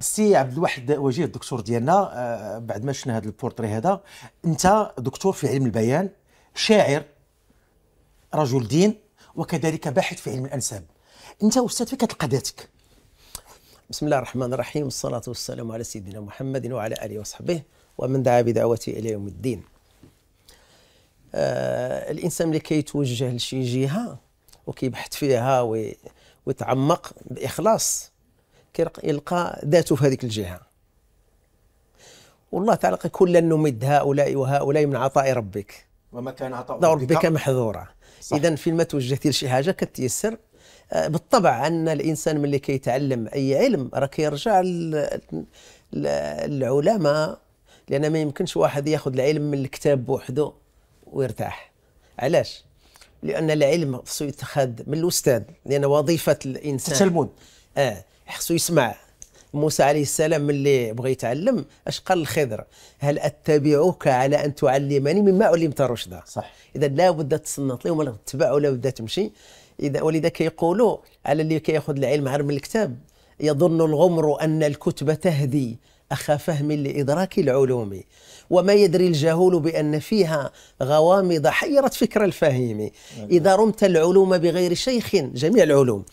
سي عبد الواحد وجيه الدكتور ديالنا آه، بعد ما شفنا هذا البورتري هذا انت دكتور في علم البيان شاعر رجل دين وكذلك باحث في علم الانساب انت استاذ فين كتلقى ذاتك بسم الله الرحمن الرحيم والصلاه والسلام على سيدنا محمد وعلى اله وصحبه ومن دعا بدعوته الى يوم الدين آه الانسان اللي كيتوجه لشي جهه وكيبحث فيها ويتعمق باخلاص كيلقى ذاته في هذيك الجهه والله تعالى كلا نمد هؤلاء وهؤلاء من عطاء ربك وما كان عطاء ربك, ربك محظورا اذا فيما توجهتي لشي حاجه كتيسر آه، بالطبع ان الانسان ملي كيتعلم اي علم راه كيرجع للعلماء لان ما يمكنش واحد ياخذ العلم من الكتاب بوحده ويرتاح علاش لان العلم خصو يتخذ من الاستاذ لان وظيفه الانسان التلمود اه خصو يسمع موسى عليه السلام ملي بغى يتعلم اش قال الخضر هل اتبعك على ان تعلمني مما علمت رشدا صح اذا لابد تسنط لهم ولا تتبع ولا بد تمشي اذا ولذا كيقولوا على اللي كياخذ العلم عار من الكتاب يظن الغمر ان الكتب تهدي اخا فهم لادراك العلوم وما يدري الجهول بان فيها غوامض حيرت فكر الفهيم نعم. اذا رمت العلوم بغير شيخ جميع العلوم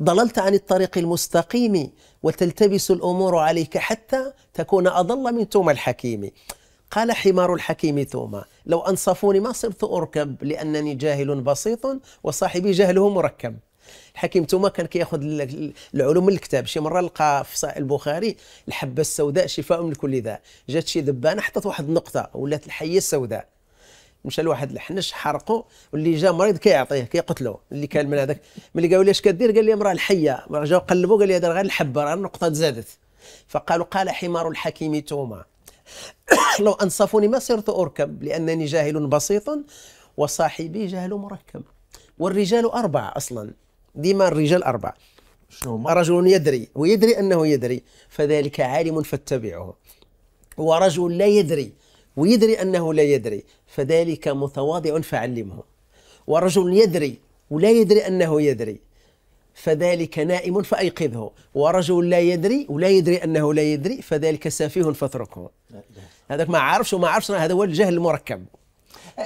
ضللت عن الطريق المستقيم وتلتبس الامور عليك حتى تكون اضل من توما الحكيم قال حمار الحكيم توما لو انصفوني ما صرت اركب لانني جاهل بسيط وصاحبي جهله مركب الحكيم توما كان كياخذ العلوم من الكتاب شي مره لقى في صحيح البخاري الحبه السوداء شفاء من كل داء جات شي ذبانه حطت واحد النقطه ولات الحيه السوداء مشى لواحد الحنش حرقه واللي جا مريض كيعطيه كيقتلو اللي كان من هذاك ملي قالوا لي اش كدير قال لي راه الحيه جاو قلبوا قال لي هذا غير الحبه راه النقطه تزادت فقالوا قال حمار الحكيم توما لو انصفوني ما صرت اركب لانني جاهل بسيط وصاحبي جهل مركب والرجال اربعه اصلا ديما الرجال اربعه شنو رجل يدري ويدري انه يدري فذلك عالم فاتبعه ورجل لا يدري ويدري أنه لا يدري فذلك متواضع فعلمه ورجل يدري ولا يدري أنه يدري فذلك نائم فأيقظه ورجل لا يدري ولا يدري أنه لا يدري فذلك سفيه فاتركه هذاك ما عارفش وما عارفش هذا هو الجهل المركب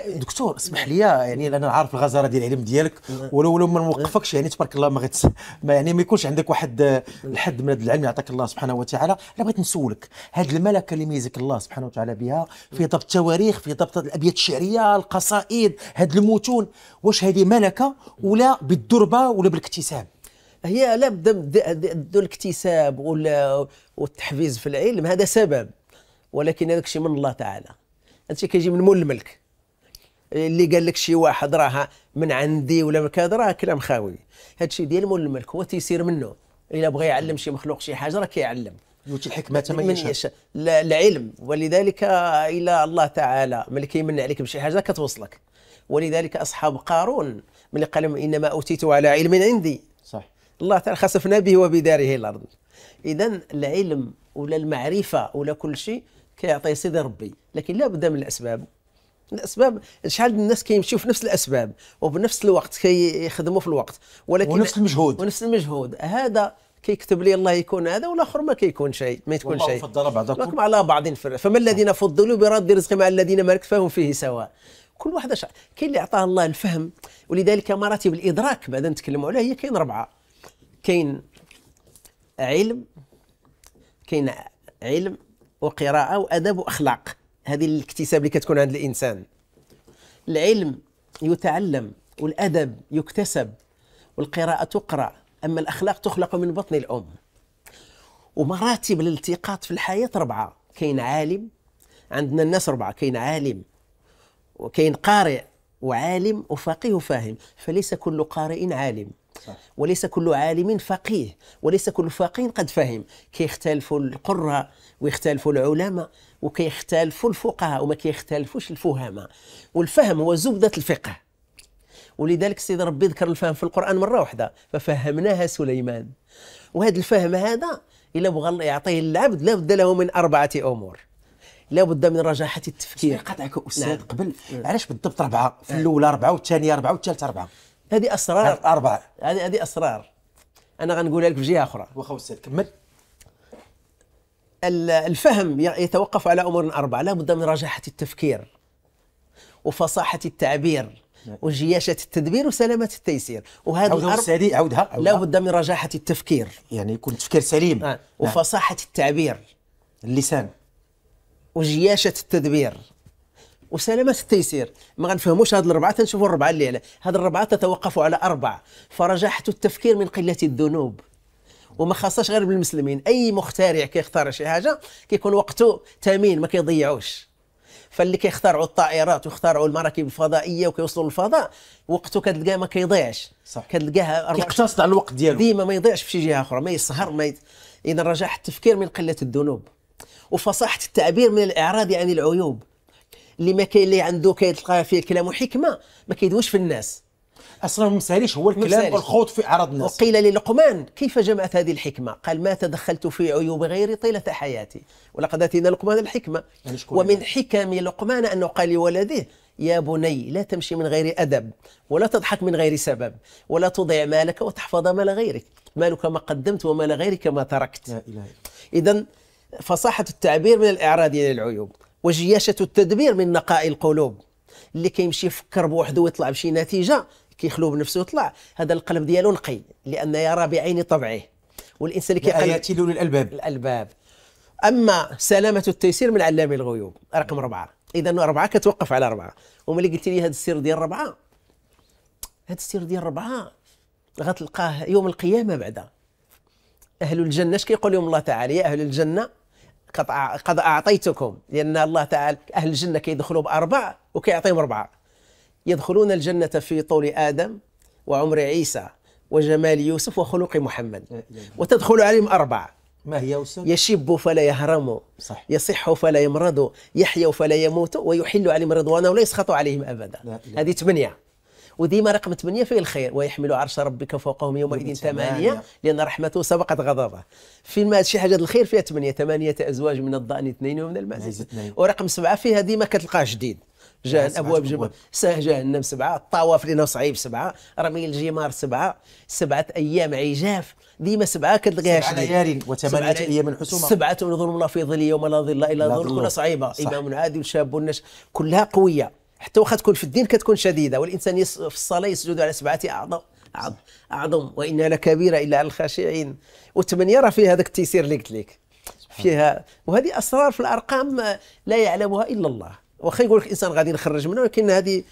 دكتور اسمح لي يعني انا عارف الغزاره ديال العلم ديالك ولو لو ما نوقفكش يعني تبارك الله ما غتس ما يعني ما يكونش عندك واحد الحد من هذا العلم يعطيك الله سبحانه وتعالى انا بغيت نسولك هذه الملكه اللي ميزك الله سبحانه وتعالى بها في ضبط التواريخ في ضبط الابيات الشعريه القصائد هذه المتون واش هذه ملكه ولا بالدربه ولا بالاكتساب هي لا بدا الاكتساب والتحفيز في العلم هذا سبب ولكن هذاك الشيء من الله تعالى هذا الشيء كيجي من مول الملك اللي قال لك شي واحد راه من عندي ولا من كذا راه كلام خاوي هذا الشيء ديال مول الملك هو تيسير منه الا بغى يعلم شي مخلوق شي حاجه راه كيعلم يؤتي الحكمه من يشاء العلم ولذلك الى الله تعالى ملي كيمن عليك بشي حاجه كتوصلك ولذلك اصحاب قارون ملي قال انما اوتيت على علم عندي صح الله تعالى خسفنا به وبداره الارض اذا العلم ولا المعرفه ولا كل شيء كيعطيه سيدي ربي لكن لا بد من الاسباب الاسباب شحال من الناس كيمشيو في نفس الاسباب وبنفس الوقت كيخدموا في الوقت ولكن ونفس المجهود ونفس المجهود هذا كيكتب لي الله يكون هذا والاخر ما كيكون شيء ما يكون شيء فضل بعضكم على بعض فما الذين فضلوا برد رزق مع الذين ملكت فهم فيه سواء كل واحد اش كاين اللي عطاه الله الفهم ولذلك مراتب الادراك بعد نتكلموا عليها هي كاين اربعه كاين علم كاين علم وقراءه وادب واخلاق هذه الاكتساب اللي كتكون عند الانسان العلم يتعلم والادب يكتسب والقراءه تقرا اما الاخلاق تخلق من بطن الام ومراتب الالتقاط في الحياه اربعه كاين عالم عندنا الناس اربعه كاين عالم وكاين قارئ وعالم وفقيه وفاهم فليس كل قارئ عالم صح. وليس كل عالم فقيه وليس كل فقيه قد فهم كيختلفوا القراء ويختلفوا العلماء وكيختلفوا الفقهاء وما كيختلفوش الفهماء والفهم هو زبده الفقه ولذلك السيد ربي ذكر الفهم في القران مره واحده ففهمناها سليمان وهذا الفهم هذا الا بغى يعطيه العبد لابد له من اربعه امور لا بد من رجاحه التفكير قطعك استاذ نعم. قبل نعم. علاش بالضبط اربعه في نعم. الاولى اربعه والثانيه اربعه والثالثه اربعه هذه اسرار اربعه هذه هذه اسرار انا غنقولها لك في جهه اخرى واخا استاذ كمل الفهم يتوقف على امور اربعه لا بد من رجاحه التفكير وفصاحه التعبير وجياشة التدبير وسلامة التيسير وهذا عودها السريع عودها, عودها. لا بد من رجاحة التفكير يعني يكون تفكير سليم آه. نعم. وفصاحة التعبير اللسان وجياشة التدبير وسلامة التيسير ما غنفهموش هاد الربعة تنشوفوا الربعة اللي هاد الربعة تتوقف على أربعة فرجاحة التفكير من قلة الذنوب وما خاصهاش غير بالمسلمين اي مخترع كيختار شي حاجه كيكون وقته ثمين ما كيضيعوش فاللي كيخترعوا الطائرات ويخترعوا المراكب الفضائيه وكيوصلوا للفضاء وقته كتلقاه ما كيضيعش صح كتلقاه كيقتصد على الوقت ديالو ديما ما يضيعش في شي جهه اخرى ما يسهر ما يت... اذا رجع التفكير من قله الذنوب وفصاحه التعبير من الاعراض عن يعني العيوب اللي ما كاين اللي عنده كيتلقى فيه الكلام وحكمه ما كيدويش في الناس اصلا مساليش هو الكلام والخوض في اعراض الناس وقيل للقمان كيف جمعت هذه الحكمه قال ما تدخلت في عيوب غيري طيله حياتي ولقد اتينا لقمان الحكمه يعني ومن حكم لقمان انه قال لولده يا بني لا تمشي من غير أدب ولا تضحك من غير سبب ولا تضيع مالك وتحفظ مال غيرك مالك ما قدمت ومال غيرك ما تركت إذا فصاحة التعبير من الإعراض الى العيوب وجياشة التدبير من نقاء القلوب اللي كيمشي يفكر بوحده ويطلع بشي نتيجة كيخلو بنفسه يطلع هذا القلب ديالو نقي لان يرى بعين طبعه والانسان اللي كيقلب ياتي لون الالباب الالباب اما سلامه التيسير من علام الغيوب رقم اربعه اذا اربعه كتوقف على اربعه وملي قلت لي هذا السر ديال اربعه هذا السر ديال اربعه غتلقاه يوم القيامه بعدا اهل الجنه اش كيقول لهم الله تعالى يا اهل الجنه قد اعطيتكم لان الله تعالى اهل الجنه كيدخلوا باربع وكيعطيهم اربعه يدخلون الجنة في طول آدم وعمر عيسى وجمال يوسف وخلق محمد وتدخل عليهم أربعة ما هي يوسف؟ يشب فلا يهرم صح. يصح فلا يمرض يحيى فلا يموت ويحل عليهم رضوانه ولا يسخط عليهم أبدا هذه ثمانية وديما رقم ثمانية في الخير ويحمل عرش ربك فوقهم يومئذ ثمانية لأن رحمته سبقت غضبه في ما شي حاجة الخير فيها ثمانية ثمانية أزواج من الضأن اثنين ومن المعز نعم. ورقم سبعة فيها ديما كتلقاه جديد الابواب جبل ساه جهنم سبعه الطواف لنا صعيب سبعه رمي الجمار سبعه سبعه ايام عجاف ديما سبعه كتلقاها سبعه ليال وثمانيه ايام حسومه سبعه نظلم الله في ظل يوم لا ظل الا ظل كلها صعيبه امام عادل شاب نش كلها قويه حتى واخا تكون في الدين كتكون شديده والانسان في الصلاه يسجد على سبعه اعظم اعظم اعظم وانها لكبيره الا على الخاشعين وثمانيه راه فيها هذاك التيسير اللي قلت لك فيها وهذه اسرار في الارقام لا يعلمها الا الله واخا يقول لك الانسان غادي نخرج منه ولكن هذه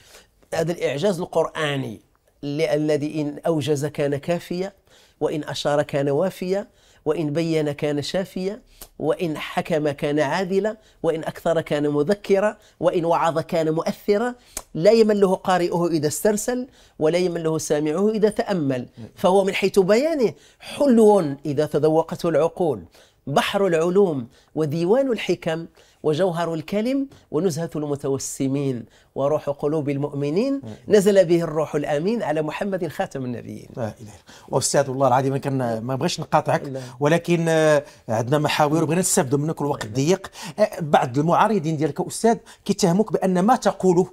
هذا الاعجاز القراني الذي ان اوجز كان كافيا وان اشار كان وافيا وان بين كان شافيا وان حكم كان عادلا وان اكثر كان مذكرا وان وعظ كان مؤثرا لا يمله قارئه اذا استرسل ولا يمله سامعه اذا تامل فهو من حيث بيانه حلو اذا تذوقته العقول بحر العلوم وديوان الحكم وجوهر الكلم ونزهة المتوسمين وروح قلوب المؤمنين نزل به الروح الأمين على محمد خاتم النبيين لا إله أستاذ والله العظيم كان ما بغيتش نقاطعك ولكن آه، عندنا محاور بغينا نستافدوا منك الوقت ضيق آه، بعض المعارضين ديالك أستاذ كيتهموك بأن ما تقوله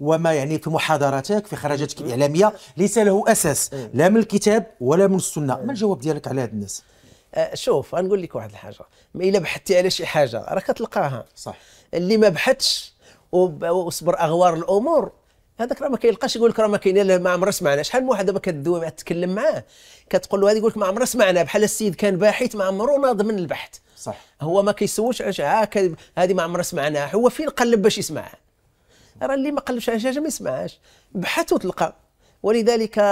وما يعني في محاضراتك في خرجاتك الإعلامية ليس له أساس لا من الكتاب ولا من السنة ما الجواب ديالك على هذا الناس آه، شوف غنقول لك واحد الحاجه ما الا بحثتي على شي حاجه راه كتلقاها صح اللي ما بحثش وصبر اغوار الامور هذاك راه ما كيلقاش يقول لك راه ما كاين لا ما عمرها سمعنا شحال من واحد دابا كدوي تتكلم معاه كتقول له هذه يقول لك ما عمرها سمعنا بحال السيد كان باحث ما عمره ناض من البحث صح هو ما كيسولش آه، هذه آه ما عمرها سمعناها هو فين قلب باش يسمعها راه اللي ما قلبش على شي حاجه ما يسمعهاش بحث وتلقى ولذلك آه،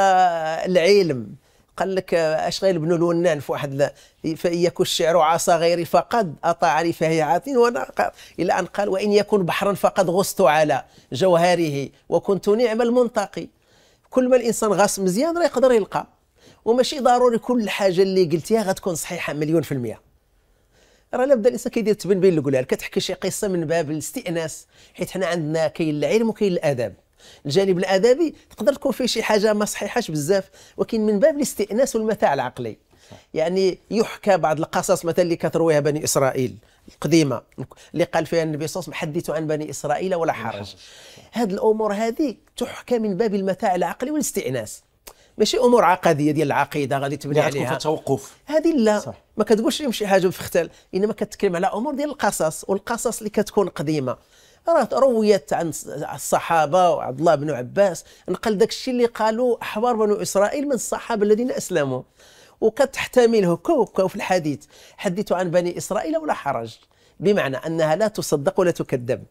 العلم قال لك آه، غير بن الونان في واحد فان يكن الشعر عصا غيري فقد اطاعني فهي عاتين وانا الى ان قال وان يكن بحرا فقد غصت على جوهره وكنت نعم المنطقي كل ما الانسان غاص مزيان راه يقدر يلقى وماشي ضروري كل حاجه اللي قلتيها غتكون صحيحه مليون في المئه راه لابد الانسان كيدير تبن بين الكلال كتحكي شي قصه من باب الاستئناس حيت حنا عندنا كاين العلم وكاين الادب الجانب الادبي تقدر تكون فيه شي حاجه ما صحيحاش بزاف ولكن من باب الاستئناس والمتاع العقلي يعني يحكى بعض القصص مثلا اللي كترويها بني اسرائيل القديمه اللي قال فيها النبي صلى الله عليه وسلم عن بني اسرائيل ولا حرج هذه الامور هذه تحكى من باب المتاع العقلي والاستئناس ماشي امور عقديه ديال العقيده غادي تبني عليها توقف هذه لا صح. ما كتقولش لهم شي حاجه بفختال انما كتكلم على امور ديال القصص والقصص اللي كتكون قديمه رويت عن الصحابه وعبد الله بن عباس نقل داك الشيء اللي قالوا احبار بنو اسرائيل من الصحابه الذين اسلموا وكتحتمل هكا في الحديث حديث عن بني اسرائيل ولا حرج بمعنى انها لا تصدق ولا تكذب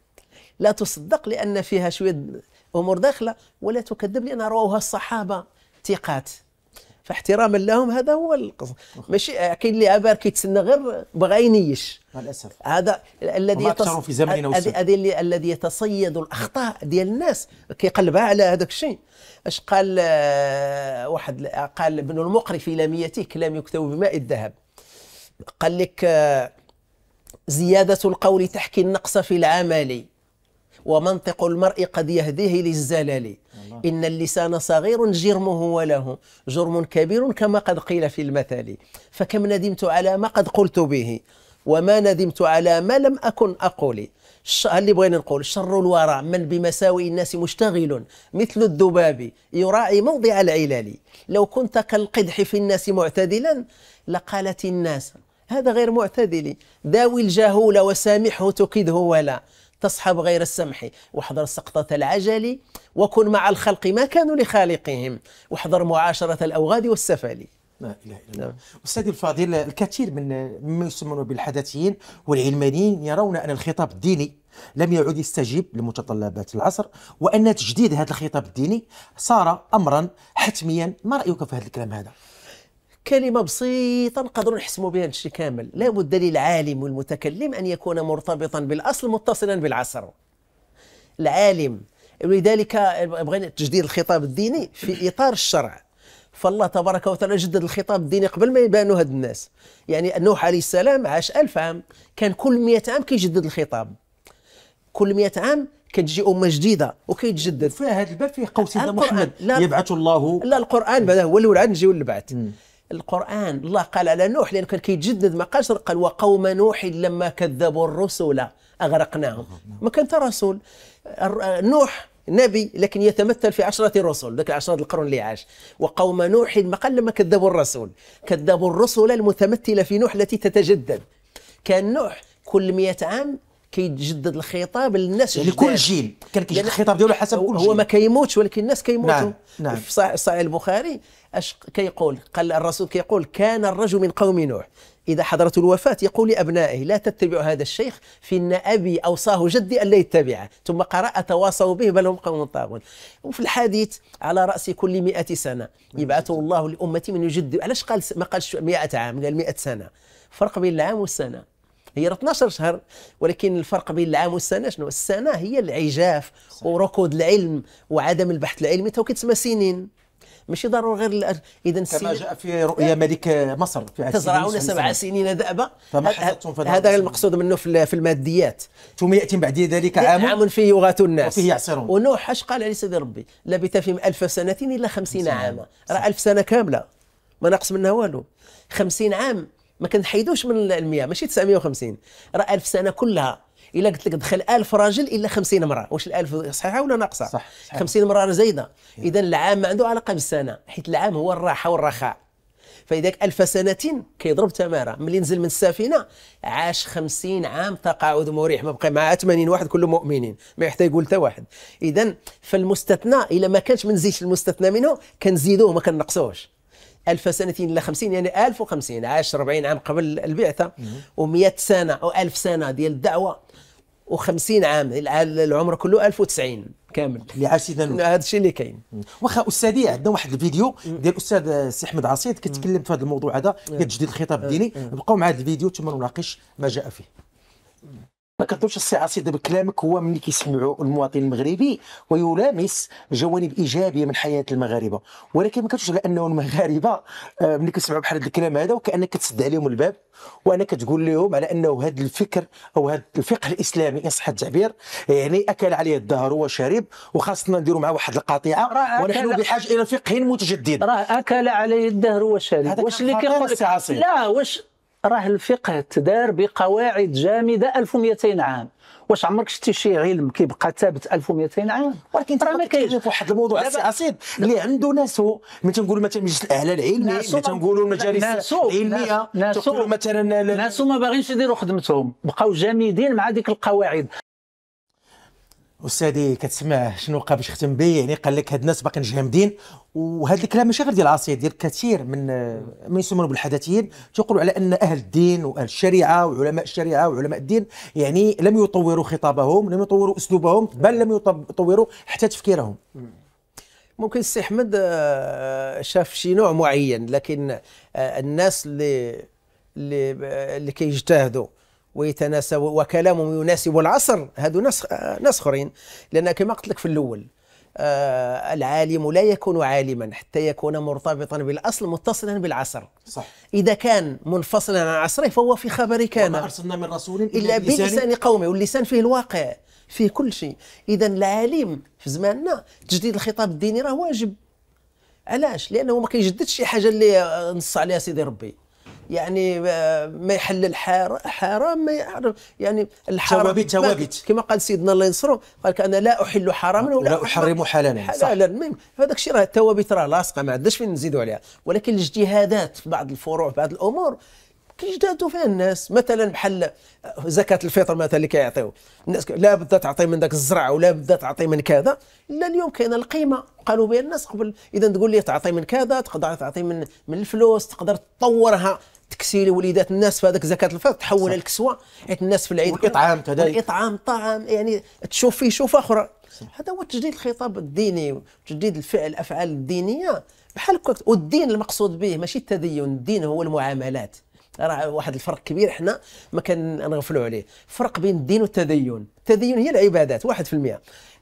لا تصدق لان فيها شويه امور داخله ولا تكذب لان رواها الصحابه ثقات فاحتراما لهم هذا هو القصد ماشي كاين اللي عبار كيتسنى غير بغا ينيش مع الاسف هذا الذي يتص... في زمننا هذا الذي يتصيد الاخطاء ديال الناس كيقلبها على هذاك الشيء اش قال آه، واحد قال ابن المقري في لاميته كلام يكتب بماء الذهب قال لك آه، زياده القول تحكي النقص في العمل ومنطق المرء قد يهديه للزلل إن اللسان صغير جرمه وله جرم كبير كما قد قيل في المثل فكم ندمت على ما قد قلت به وما ندمت على ما لم أكن أقول اللي بغينا نقول شر الورع من بمساوئ الناس مشتغل مثل الذباب يراعي موضع العلال لو كنت كالقدح في الناس معتدلا لقالت الناس هذا غير معتدل داوي الجهول وسامحه تكده ولا تصحب غير السمح واحذر سقطة العجل وكن مع الخلق ما كانوا لخالقهم واحذر معاشرة الأوغاد والسفل لا اله الا الله نعم. استاذي الفاضل الكثير من مما يسمون بالحدثيين والعلمانيين يرون ان الخطاب الديني لم يعد يستجيب لمتطلبات العصر وان تجديد هذا الخطاب الديني صار امرا حتميا ما رايك في هذا الكلام هذا كلمة بسيطة نقدروا نحسموا بها هادشي كامل لابد للعالم والمتكلم أن يكون مرتبطا بالأصل متصلا بالعصر العالم ولذلك بغينا تجديد الخطاب الديني في إطار الشرع فالله تبارك وتعالى جدد الخطاب الديني قبل ما يبانوا هاد الناس يعني نوح عليه السلام عاش ألف عام كان كل مئة عام كيجدد الخطاب كل مئة عام كتجي امه جديده وكيتجدد فيها هذا الباب فيه قوس محمد يبعث الله لا القران بعدا هو الاول عاد نجيو للبعث القران الله قال على نوح لانه كان كيتجدد ما قالش قال وقوم نوح لما كذبوا الرسل اغرقناهم ما كان حتى رسول نوح نبي لكن يتمثل في عشرة رسل ذاك عشرة القرون اللي عاش وقوم نوح ما قال لما كذبوا الرسول كذبوا الرسل المتمثلة في نوح التي تتجدد كان نوح كل مئة عام كيتجدد الخطاب للناس يعني لكل جيل كان كيجدد الخطاب ديالو حسب كل جيل هو ما كيموتش ولكن الناس كيموتوا نعم. نعم. في صحيح البخاري اش كيقول قال الرسول كيقول كان الرجل من قوم نوح إذا حضرت الوفاة يقول لأبنائه لا تتبعوا هذا الشيخ فإن أبي أوصاه جدي أن لا يتبعه ثم قرأ تواصوا به بل هم قوم طاغون وفي الحديث على رأس كل مئة سنة يبعثه الله لأمتي من يجدد علاش قال ما قالش 100 عام قال 100 سنة فرق بين العام والسنة هي 12 شهر ولكن الفرق بين العام والسنه شنو السنه هي العجاف صح. وركود العلم وعدم البحث العلمي تو كتسمى سنين ماشي ضروري غير الأر... اذا كما جاء في رؤيا ملك مصر في تزرعون سبع سنين دابا هذا المقصود منه في الماديات ثم ياتي بعد ذلك عام عام فيه يغات الناس وفيه يعصرون ونوح اش قال عليه سيدي ربي لبث فيهم ألف سنه الا خمسين عاما راه ألف سنه كامله ما ناقص منها والو خمسين عام ما كنحيدوش من المياه ماشي 950 راه 1000 سنه كلها الا قلت لك دخل 1000 راجل الا 50 امراه واش ال1000 صحيحه ولا ناقصه صح, 50 امراه زايده اذا العام ما عنده علاقه بالسنه حيت العام هو الراحه والرخاء فاذا 1000 سنة كيضرب تمارة ملي نزل من السفينة عاش 50 عام تقاعد مريح ما بقى مع 80 واحد كلهم مؤمنين ما يحتاج يقول حتى واحد إذا فالمستثنى إلا ما كانش منزيدش المستثنى منه كنزيدوه ما كنقصوش 1000 سنة إلى 50 يعني 1050 عاش 40 عام قبل البعثة و100 سنة أو 1000 سنة ديال الدعوة و50 عام العمر كله 1090 كامل اللي عاش سيدنا هذا الشيء اللي كاين واخا استاذي عندنا واحد الفيديو ديال الاستاذ سي احمد عصيد كيتكلم في هذا الموضوع هذا ديال تجديد الخطاب الديني نبقاو مع هذا الفيديو ثم نناقش ما جاء فيه ما السي عاصي دابا كلامك هو ملي كيسمعوا المواطن المغربي ويلامس جوانب ايجابيه من حياه المغاربه ولكن ما كتشوفش على انه المغاربه آه، ملي كيسمعوا بحال هذا الكلام هذا وكانك كتسد عليهم الباب وانا كتقول لهم على انه هذا الفكر او هذا الفقه الاسلامي ان صح التعبير يعني اكل عليه الدهر وشارب وخاصنا نديروا معاه واحد القطيعه ونحن بحاجه الى فقه متجدد راه اكل عليه الدهر وشارب واش اللي كيقول لا واش راه الفقه تدار بقواعد جامده 1200 عام واش عمرك شتي شي علم كيبقى ثابت 1200 عام ولكن راه ما كاينش واحد الموضوع السي اللي عنده ناسو ملي تنقولوا مثلا مجلس الاعلى العلمي ملي تنقولوا المجالس العلميه ناسو مثلا ناسو ما باغينش يديروا خدمتهم بقاو جامدين مع ديك القواعد استاذي كتسمع شنو وقع باش ختم به يعني قال لك هاد الناس باقيين جامدين وهذا الكلام ماشي غير ديال العصيه ديال كثير من من يسمون بالحداثيين تيقولوا على ان اهل الدين واهل الشريعه وعلماء الشريعه وعلماء الدين يعني لم يطوروا خطابهم لم يطوروا اسلوبهم بل لم يطوروا حتى تفكيرهم ممكن السي احمد آه، شاف شي نوع معين لكن آه، الناس اللي اللي آه، اللي كيجتهدوا كي ويتناسب وكلامهم يناسب العصر هذو ناس نسخرين لان كما قلت لك في الاول آه العالم لا يكون عالما حتى يكون مرتبطا بالاصل متصلا بالعصر صح اذا كان منفصلا عن عصره فهو في خبر كان وما ارسلنا من رسول الا بلسان قومه واللسان فيه الواقع فيه كل شيء اذا العالم في زماننا تجديد الخطاب الديني راه واجب علاش لانه ما كيجددش شي حاجه اللي نص عليها سيدي ربي يعني آه، ما يحلل حرام ما يعرف يعني الحرام توابت توابت كما قال سيدنا الله ينصره قال انا لا احل حراما ولا احرم حلالا حلالا المهم الشيء راه التوابت راه لاصقه ما عندناش فين نزيدوا عليها ولكن الاجتهادات في بعض الفروع في بعض الامور كيجتهدوا فيها الناس مثلا بحال آه، زكاه الفطر مثلا اللي كيعطيو الناس لا بد تعطي من ذاك الزرع ولا بد تعطي من كذا لا اليوم كاينه القيمه قالوا بها الناس قبل اذا تقول لي تعطي من كذا تقدر تعطي من من الفلوس تقدر تطورها تكسير وليدات الناس في هذاك زكاه الفطر تحول الكسوه حيت يعني الناس في العيد الاطعام كذلك الاطعام طعام يعني تشوف فيه شوفه اخرى هذا هو تجديد الخطاب الديني تجديد الفعل الافعال الدينيه بحال هكاك والدين المقصود به ماشي التدين الدين هو المعاملات راه واحد الفرق كبير حنا ما كنغفلوا عليه فرق بين الدين والتدين التدين هي العبادات 1%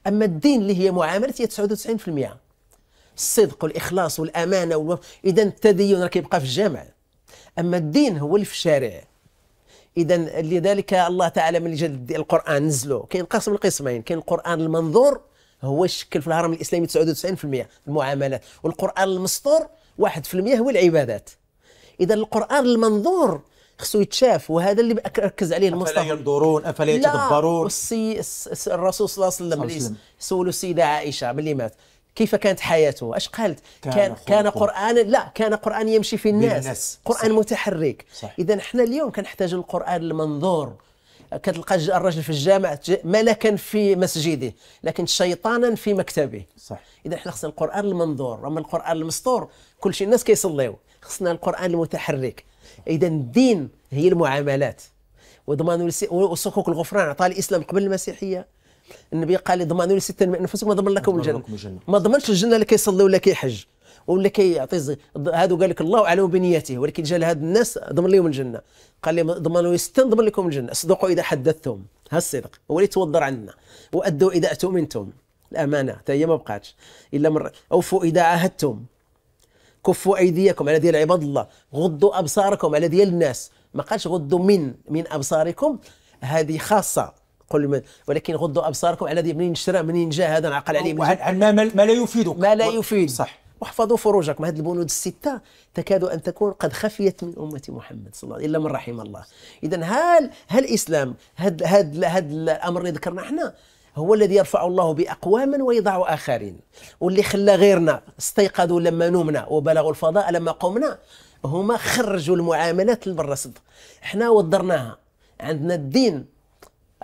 اما الدين اللي هي معاملات هي 99% الصدق والاخلاص والامانه اذا التدين راه كيبقى في الجامع أما الدين هو اللي في الشارع إذا لذلك الله تعالى من جد القرآن كاين كينقسم القسمين كاين القرآن المنظور هو الشكل في الهرم الإسلامي 99% المعاملات والقرآن المسطور 1% هو العبادات إذا القرآن المنظور خصو يتشاف وهذا اللي ركز عليه المصطفى افلا ينظرون افلا يتدبرون لا الرسول صلى الله عليه وسلم سولوا السيده عائشه ملي مات كيف كانت حياته اش قالت كان كان, قرانا قرآن لا كان قرآن يمشي في الناس قرآن صح. متحرك اذا احنا اليوم كنحتاج القرآن المنظور كتلقى الرجل في الجامع ملكا في مسجده لكن شيطانا في مكتبه صح اذا احنا خصنا القران المنظور اما القران المسطور كل شيء الناس كيصليو خصنا القران المتحرك اذا الدين هي المعاملات وضمان وصكوك الغفران عطى الاسلام قبل المسيحيه النبي قال ضمانوا لي ستة من انفسكم ما ضمن لكم الجنه ما ضمنش الجنه اللي كيصلي ولا كيحج ولا كيعطي هذا قال لك الله اعلم بنيته ولكن جاء لهاد الناس ضمن لهم الجنه قال لي ضمانوا لي ستة ضمن لكم الجنه اصدقوا اذا حدثتم ها الصدق هو اللي توضر عندنا وادوا اذا اؤمنتم الامانه حتى هي ما بقاتش الا مرة اوفوا اذا عاهدتم كفوا ايديكم على ديال عباد الله غضوا ابصاركم على ديال الناس ما قالش غضوا من من ابصاركم هذه خاصه قل من ولكن غضوا ابصاركم على الذي منين اشترى منين جاء هذا نعقل عليه عن ما, ما لا يفيدك ما لا يفيد صح واحفظوا فروجكم هذه البنود الستة تكاد أن تكون قد خفيت من أمة محمد صلى الله عليه وسلم إلا من رحم الله إذا هل هل الإسلام هذا هذا هذا الأمر اللي ذكرنا احنا هو الذي يرفع الله بأقواما ويضع آخرين واللي خلى غيرنا استيقظوا لما نمنا وبلغوا الفضاء لما قمنا هما خرجوا المعاملات بالرصد احنا ودرناها عندنا الدين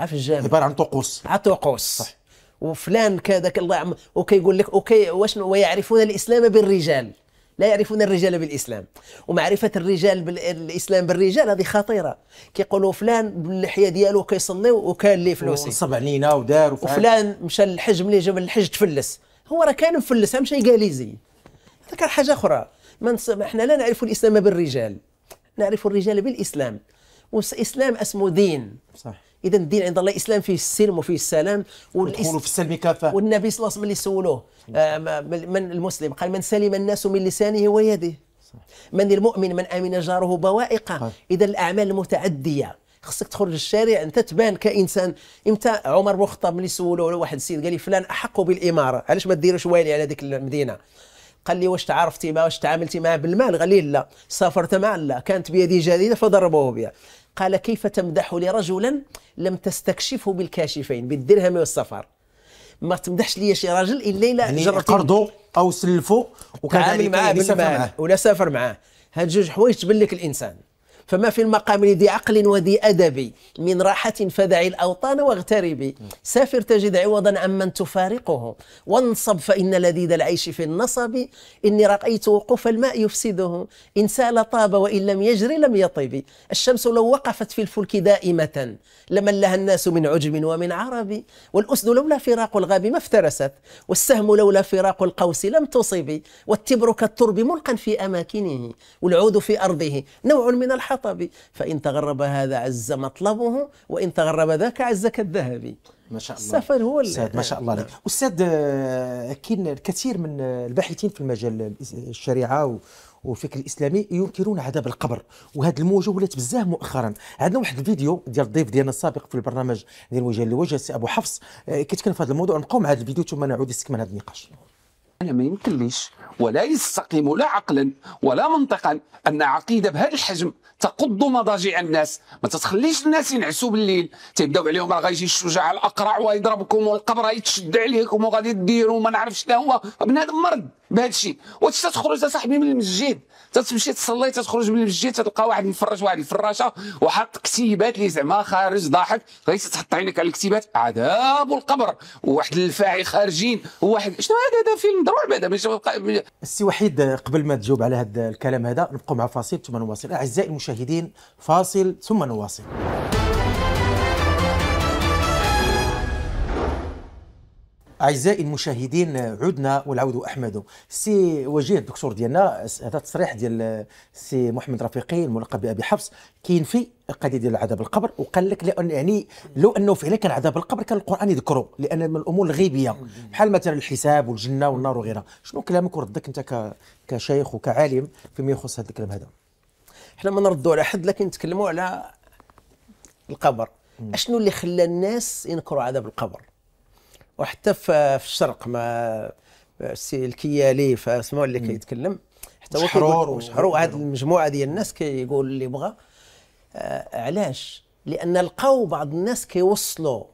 في الجامع عباره عن طقوس عن طقوس صح وفلان كذاك الله يعم وكيقول لك اوكي واشنو ويعرفون الاسلام بالرجال لا يعرفون الرجال بالاسلام ومعرفه الرجال بالاسلام بالرجال هذه خطيره كيقولوا فلان باللحيه ديالو كيصلي وكان ليه فلوس ونصب علينا ودار وفعل. وفلان مشى للحج ملي جا الحج تفلس هو راه كان مفلس مشى يقاليزي هذا كان حاجه اخرى ما احنا لا نعرف الاسلام بالرجال نعرف الرجال بالاسلام والاسلام اسمه دين صح اذا الدين عند الله الاسلام فيه السلم وفيه السلام والدخول في السلم كافه والنبي صلى الله عليه وسلم اللي سولوه آه، من المسلم قال من سلم الناس من لسانه ويده من المؤمن من امن جاره بوائقه اذا الاعمال المتعديه خصك تخرج الشارع انت تبان كانسان امتى عمر بن الخطاب ملي سولوه واحد السيد قال لي فلان احق بالاماره علاش ما ديروش والي على ديك المدينه قال لي واش تعرفتي ما واش تعاملتي معاه بالمال قال لي لا سافرت معاه لا كانت بيدي جديده فضربوه بها قال كيف تمدح لرجلا لم تستكشفه بالكاشفين بالدرهم والسفر ما تمدحش ليا شي راجل الا الا يعني جربت قرضه او سلفو وكان تعامل يعني معاه ولا سافر معاه هاد جوج حوايج تبان لك الانسان فما في المقام لذي عقل وذي أدب من راحة فدعي الأوطان واغتربي سافر تجد عوضا عمن تفارقه وانصب فإن لذيذ العيش في النصب إني رأيت وقوف الماء يفسده إن سال طاب وإن لم يجري لم يطب الشمس لو وقفت في الفلك دائمة لملها الناس من عجم ومن عرب والأسد لولا فراق الغاب ما افترست والسهم لولا فراق القوس لم تصب والتبر كالترب ملقا في أماكنه والعود في أرضه نوع من الحظ الحطب فإن تغرب هذا عز مطلبه وإن تغرب ذاك عزك الذهبي ما شاء الله السفر هو ما شاء الله لك نعم. أستاذ أكيد آه، الكثير من الباحثين في المجال الشريعة والفكر الاسلامي ينكرون عذاب القبر وهذا الموجه ولات بزاف مؤخرا عندنا واحد الفيديو ديال الضيف ديالنا السابق في البرنامج ديال وجه لوجه سي ابو حفص آه، كيتكلم في هذا الموضوع نبقاو مع هذا الفيديو ثم نعود لاستكمال هذا النقاش أنا ما يمكن ليش ولا يستقيم لا عقلا ولا منطقا أن عقيدة بهذا الحجم تقض مضاجع الناس ما تتخليش الناس ينعسوا بالليل تيبداو عليهم راه غيجي الشجاع الأقرع ويضربكم والقبر يتشد عليكم وغادي ديروا ما نعرفش شنو هو بنادم مرض بهذا الشيء تتخرج صاحبي من المسجد تتمشي تصلي تخرج من المسجد تلقى واحد مفرش واحد الفراشه وحاط كتيبات اللي زعما خارج ضاحك غير تتحط عينك على الكتيبات عذاب القبر وواحد الفاعي خارجين وواحد شنو هذا هذا فيلم ندوروا البعد السي وحيد قبل ما تجاوب على هذا الكلام هذا نبقوا مع فاصل ثم نواصل اعزائي المشاهدين فاصل ثم نواصل اعزائي المشاهدين عدنا والعود احمد سي وجيه الدكتور ديالنا هذا التصريح ديال سي محمد رفيقي الملقب بابي حفص كينفي قد ديال عذاب القبر وقال لك لان يعني لو انه فعلا كان عذاب القبر كان القران يذكره لان من الامور الغيبيه بحال مثلا الحساب والجنه والنار وغيرها شنو كلامك وردك انت كشيخ وكعالم فيما يخص هذا الكلام هذا حنا ما نردوا على حد لكن نتكلموا على القبر اشنو اللي خلى الناس ينكروا عذاب القبر وحتى في الشرق ما السي الكيالي فاسمعوا اللي كيتكلم حتى هو شحرور وهذه المجموعه ديال الناس كيقول كي اللي بغى آه، علاش لان لقاو بعض الناس كيوصلوا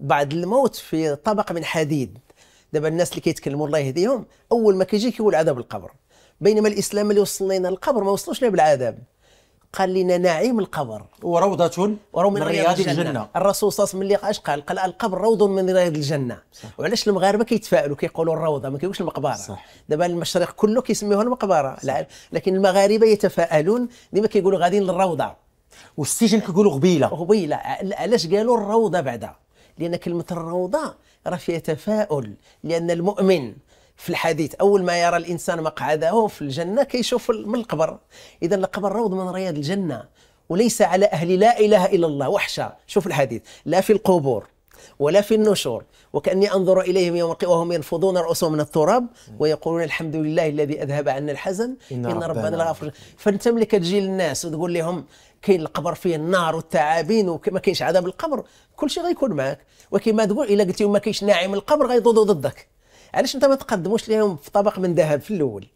بعد الموت في طبق من حديد دابا الناس اللي كيتكلموا الله يهديهم اول ما كيجي كيقول عذاب القبر بينما الاسلام اللي وصل لنا القبر ما وصلوش لنا بالعذاب قال لنا نعيم القبر وروضة وروض من, رياض الجنة, الجنة. الرسول صلى الله عليه وسلم اش قال؟ قال القبر روض من رياض الجنة وعلاش المغاربة كيتفائلوا كيقولوا الروضة ما كيقولوش المقبرة دابا المشرق كله كيسميوها المقبرة لكن المغاربة يتفائلون ديما كيقولوا غاديين للروضة والسجن كيقولوا غبيله غبيله علاش قالوا الروضه بعدا لان كلمه الروضه راه فيها تفاؤل لان المؤمن في الحديث اول ما يرى الانسان مقعده في الجنه كيشوف من القبر اذا القبر روض من رياض الجنه وليس على اهل لا اله الا الله وحشه شوف الحديث لا في القبور ولا في النشور وكأني أنظر إليهم يوم القيامة وهم ينفضون رؤوسهم من التراب ويقولون الحمد لله الذي أذهب عنا الحزن إن, إن ربنا لغفور فأنت ملي كتجي للناس وتقول لهم كاين القبر فيه النار والتعابين وما كاينش عذاب القبر كل شيء غيكون معك وكما تقول إلا قلت لهم ما كاينش ناعم القبر غيضوضوا ضدك علاش أنت ما تقدموش لهم في طبق من ذهب في الأول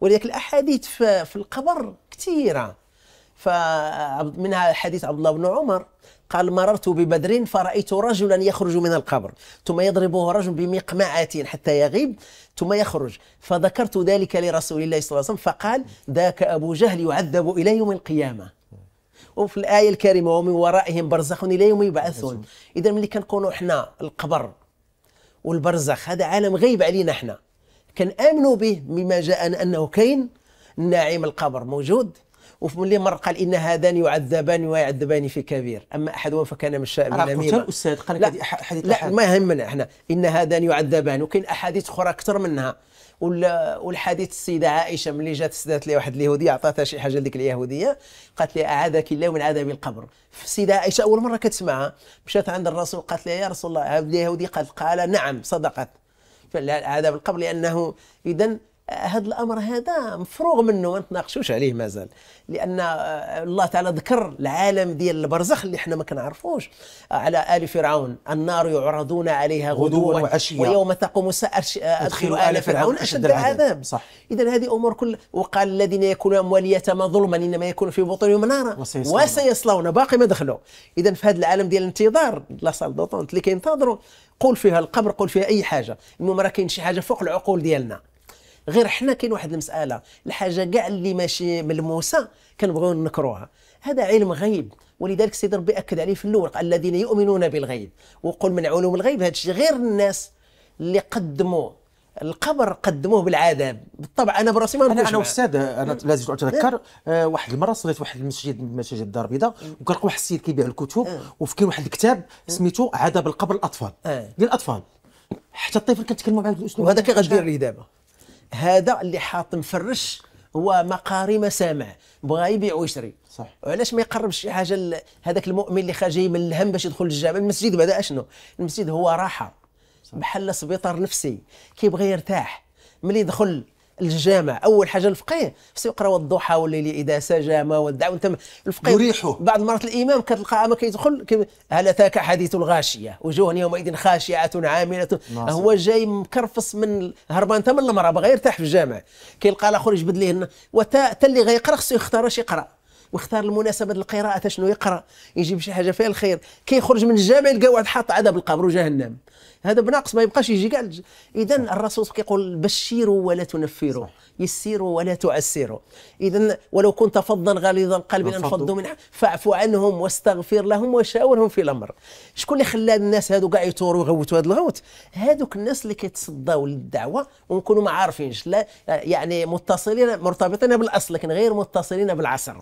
ولذلك الأحاديث في القبر كثيره فمنها حديث عبد الله بن عمر قال مررت ببدر فرأيت رجلا يخرج من القبر ثم يضربه رجل بمقمعة حتى يغيب ثم يخرج فذكرت ذلك لرسول الله صلى الله عليه وسلم فقال ذاك أبو جهل يعذب إلى يوم القيامة وفي الآية الكريمة ومن ورائهم برزخ إلى يوم يبعثون إذا ملي كنكونوا حنا القبر والبرزخ هذا عالم غيب علينا حنا كنآمنوا به مما جاءنا أنه كاين نعيم القبر موجود وملي مر قال ان هذان يعذبان ويعذبان في كبير اما احدهما فكان من الشام قلت الاستاذ قال لك حديث لا ما يهمنا احنا ان هذان يعذبان وكاين احاديث اخرى اكثر منها والحديث السيده عائشه ملي جات سدات لي واحد اليهوديه عطاتها شي حاجه لديك اليهوديه قالت لي اعاذك الله من عذاب القبر السيده عائشه اول مره كتسمعها مشات عند الرسول قالت لي يا رسول الله هذه اليهوديه قال قال نعم صدقت عذاب القبر لانه اذا هذا الامر هذا مفروغ منه ما نتناقشوش عليه مازال لان آه، الله تعالى ذكر العالم ديال البرزخ اللي احنا ما كنعرفوش آه، على ال فرعون النار يعرضون عليها غدوا وعشيا ويوم تقوم الساعه آه، ادخلوا ال فرعون اشد العذاب صح اذا هذه امور كل وقال الذين يكونوا اموال يتامى ظلما انما يكون في بطونهم نارا وسيصلون, وسيصلون باقي ما دخلوا اذا في هذا العالم ديال الانتظار لاسال دوطونت اللي كينتظروا قول فيها القبر قول فيها اي حاجه المهم راه كاين شي حاجه فوق العقول ديالنا غير حنا كاين واحد المساله الحاجه كاع اللي ماشي ملموسه كنبغيو نكروها هذا علم غيب ولذلك السيد ربي اكد عليه في الاول قال الذين يؤمنون بالغيب وقل من علوم الغيب هذا الشيء غير الناس اللي قدموا القبر قدموه بالعذاب بالطبع انا براسي ما انا انا استاذ انا لازم اتذكر آه واحد المره صليت واحد المسجد من مساجد الدار البيضاء وكنلقى واحد السيد كيبيع الكتب آه. كاين واحد الكتاب آه. سميتو عذاب القبر الاطفال آه. ديال الاطفال حتى الطفل كنتكلموا معاه بالاسلوب وهذا كيغدير لي ليه دابا هذا اللي حاط مفرش هو ما سامع بغى يبيع ويشري صح وعلاش ما يقربش شي حاجه هذاك المؤمن اللي خارج من الهم باش يدخل للجامع المسجد بعدا اشنو المسجد هو راحه بحال سبيطار نفسي كيبغي يرتاح ملي يدخل الجامع اول حاجه الفقيه خصو يقرا والضحى والليل اذا سجى ما ودع وانت الفقيه يريحه بعض مرات الامام كتلقى ما كيدخل هل اتاك حديث الغاشيه وجوه يومئذ خاشعه عامله هو جاي مكرفص من هربان من المراه بغا يرتاح في الجامع كيلقى الاخر يجبد ليه وتا اللي غيقرا خصو يختار اش يقرا واختار المناسبه القراءه شنو يقرا يجيب شي حاجه فيها الخير كيخرج من الجامع يلقى واحد حاط عذاب القبر وجهنم هذا بناقص ما يبقاش يجي كاع اذا الرسول كيقول بشروا ولا تنفروا يسيروا ولا تعسروا إذا ولو كنت فظا غليظ القلب لانفضوا من فاعف عنهم واستغفر لهم وشاورهم في الأمر شكون اللي خلى الناس هادو كاع يثوروا ويغوتوا هذا الغوت هادوك الناس اللي كيتصداو للدعوة ونكونوا ما عارفينش لا يعني متصلين مرتبطين بالأصل لكن غير متصلين بالعصر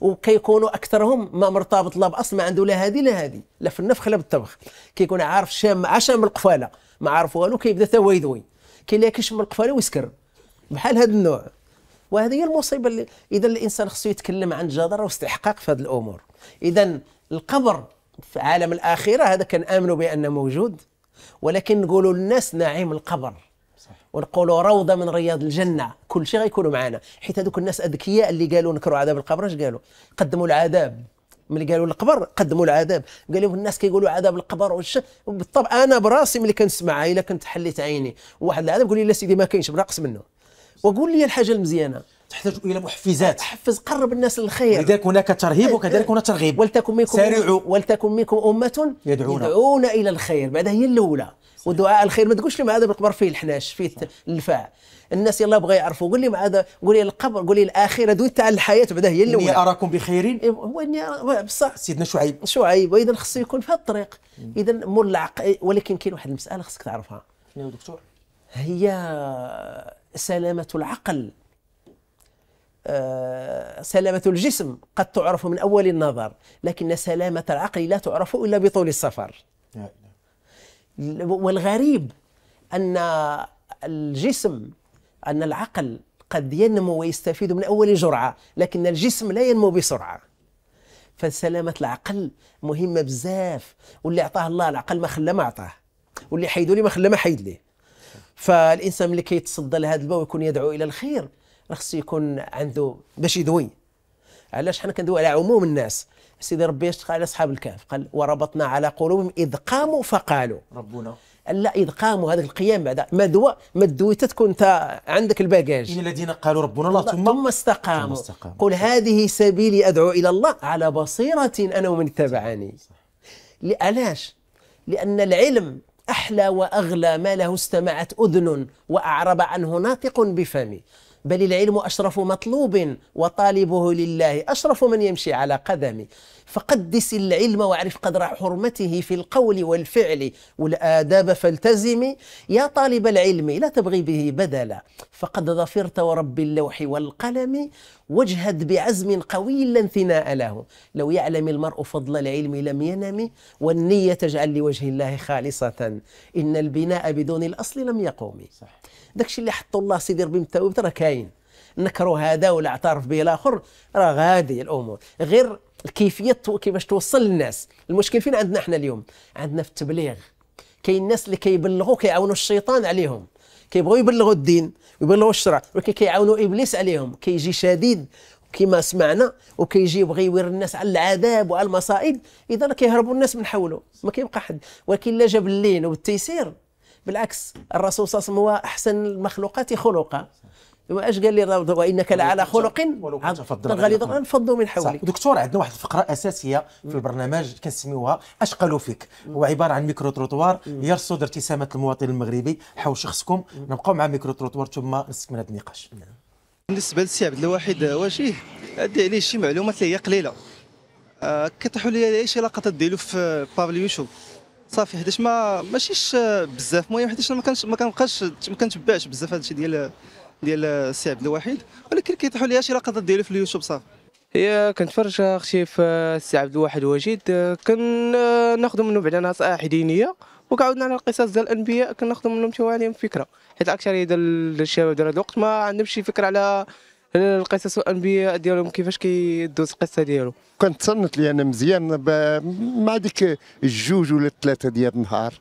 وكيكونوا أكثرهم ما مرتبط لا بأصل ما عنده لا هذه لا هذه لا في النفخ لا بالطبخ كيكون عارف شام عشان من القفالة ما عارف والو كيبدا تا هو يدوي كاين اللي كيشم القفاله ويسكر بحال هذا النوع وهذه هي المصيبه اللي اذا الانسان خصو يتكلم عن جداره واستحقاق في هذه الامور اذا القبر في عالم الاخره هذا كان امنوا بانه موجود ولكن نقولوا للناس نعيم القبر ونقولوا روضه من رياض الجنه كل شيء غيكونوا معنا حيت هذوك الناس اذكياء اللي قالوا نكروا عذاب القبر اش قالوا قدموا العذاب ملي قالوا القبر قدموا العذاب قالوا الناس كيقولوا عذاب القبر وش بالطبع انا براسي ملي كنسمعها الا كنت حليت عيني واحد العذاب قولي لي لا سيدي ما كاينش بنقص منه وقول لي الحاجه المزيانه تحتاج الى محفزات حفز قرب الناس للخير لذلك هناك ترهيب وكذلك هناك ترغيب ولتكن منكم سارعوا ولتكن منكم امه يدعون يدعون الى الخير بعد هي الاولى ودعاء الخير ما تقولش لي مع هذا بالقبر فيه الحناش فيه النفاع الناس يلا بغى يعرفوا قول لي مع هذا قول لي القبر قول لي الاخره دوي تاع الحياه بعدها هي الاولى اني اراكم بخير إيه، هو اني بصح سيدنا شعيب شعيب واذا خصو يكون في هذا الطريق اذا مول العقل ولكن كاين واحد المساله خصك تعرفها شنو دكتور هي سلامة العقل آه، سلامة الجسم قد تعرف من أول النظر لكن سلامة العقل لا تعرف إلا بطول السفر نعم. والغريب أن الجسم أن العقل قد ينمو ويستفيد من أول جرعة لكن الجسم لا ينمو بسرعة فسلامة العقل مهمة بزاف واللي أعطاه الله العقل ما خلى ما أعطاه واللي حيدوا لي ما خلى ما حيد ليه فالانسان ملي كيتصدى لهذا الباب ويكون يدعو الى الخير راه خصو يكون عنده باش يدوي علاش حنا كندوي على عموم الناس سيدي ربي اش على اصحاب الكهف قال وربطنا على قلوبهم اذ قاموا فقالوا ربنا لا اذ قاموا هذا القيام بعد ما دوا ما دويت تكون انت عندك الباجاج ان الذين قالوا ربنا الله ثم ثم استقاموا, استقاموا. قل هذه سبيلي ادعو الى الله على بصيره انا ومن اتبعني علاش لان العلم أحلى وأغلى ما له استمعت أذن وأعرب عنه ناطق بفم بل العلم أشرف مطلوب وطالبه لله أشرف من يمشي على قدمي فقدس العلم واعرف قدر حرمته في القول والفعل والآداب فالتزم يا طالب العلم لا تبغي به بدلا فقد ظفرت ورب اللوح والقلم واجهد بعزم قوي لا انثناء له لو يعلم المرء فضل العلم لم ينم والنية تجعل لوجه الله خالصة إن البناء بدون الأصل لم يقوم صح. داكشي اللي حطوا الله سيدي ربي متوب راه كاين نكروا هذا ولا اعترف به الاخر راه غادي الامور غير الكيفيه كيفاش توصل للناس المشكل فين عندنا احنا اليوم عندنا في التبليغ كاين الناس اللي كيبلغوا كيعاونوا الشيطان عليهم كيبغوا يبلغوا الدين ويبلغوا الشرع ولكن كيعاونوا ابليس عليهم كيجي شديد كما سمعنا وكيجي يبغي يور الناس على العذاب وعلى المصائب اذا كيهربوا الناس من حوله ما كيبقى حد ولكن لا جاب اللين والتيسير بالعكس الرسول صلى الله عليه وسلم هو أحسن المخلوقات خلقا واش قال لي وانك لعلى خلق غليظ القلب فضوا من حولك دكتور عندنا واحد الفقره اساسيه في البرنامج كنسميوها قالوا فيك هو عباره عن ميكرو تروتوار يرصد ارتسامات المواطن المغربي حول شخصكم نبقاو مع ميكرو تروتوار ثم نستكمل هذا النقاش نعم. بالنسبه للسي عبد الواحد وجيه عندي عليه شي معلومات اللي هي قليله آه، كتحول لي شي لقطات ديالو في آه، بابل يوتيوب صافي حيتاش ما ماشيش بزاف المهم حيتاش ما كانش ما كنبقاش ما كنتبعش بزاف هذا الشيء ديال ديال السي عبد الواحد ولكن كيطيحوا لي شي لقطات ديالو في اليوتيوب صافي هي كنتفرج اختي في السي عبد الواحد وجيد كناخذوا منه بعدا نصائح دينيه وكعاودنا على القصص ديال الانبياء كناخذوا منهم شي عليهم فكره حيت الاكثريه ديال الشباب ديال هذا الوقت ما عندهمش شي فكره على القصص الانبياء ديالهم كيفاش كيدوز القصه ديالو كنتصنت لي انا مزيان مع ديك الجوج ولا الثلاثه ديال النهار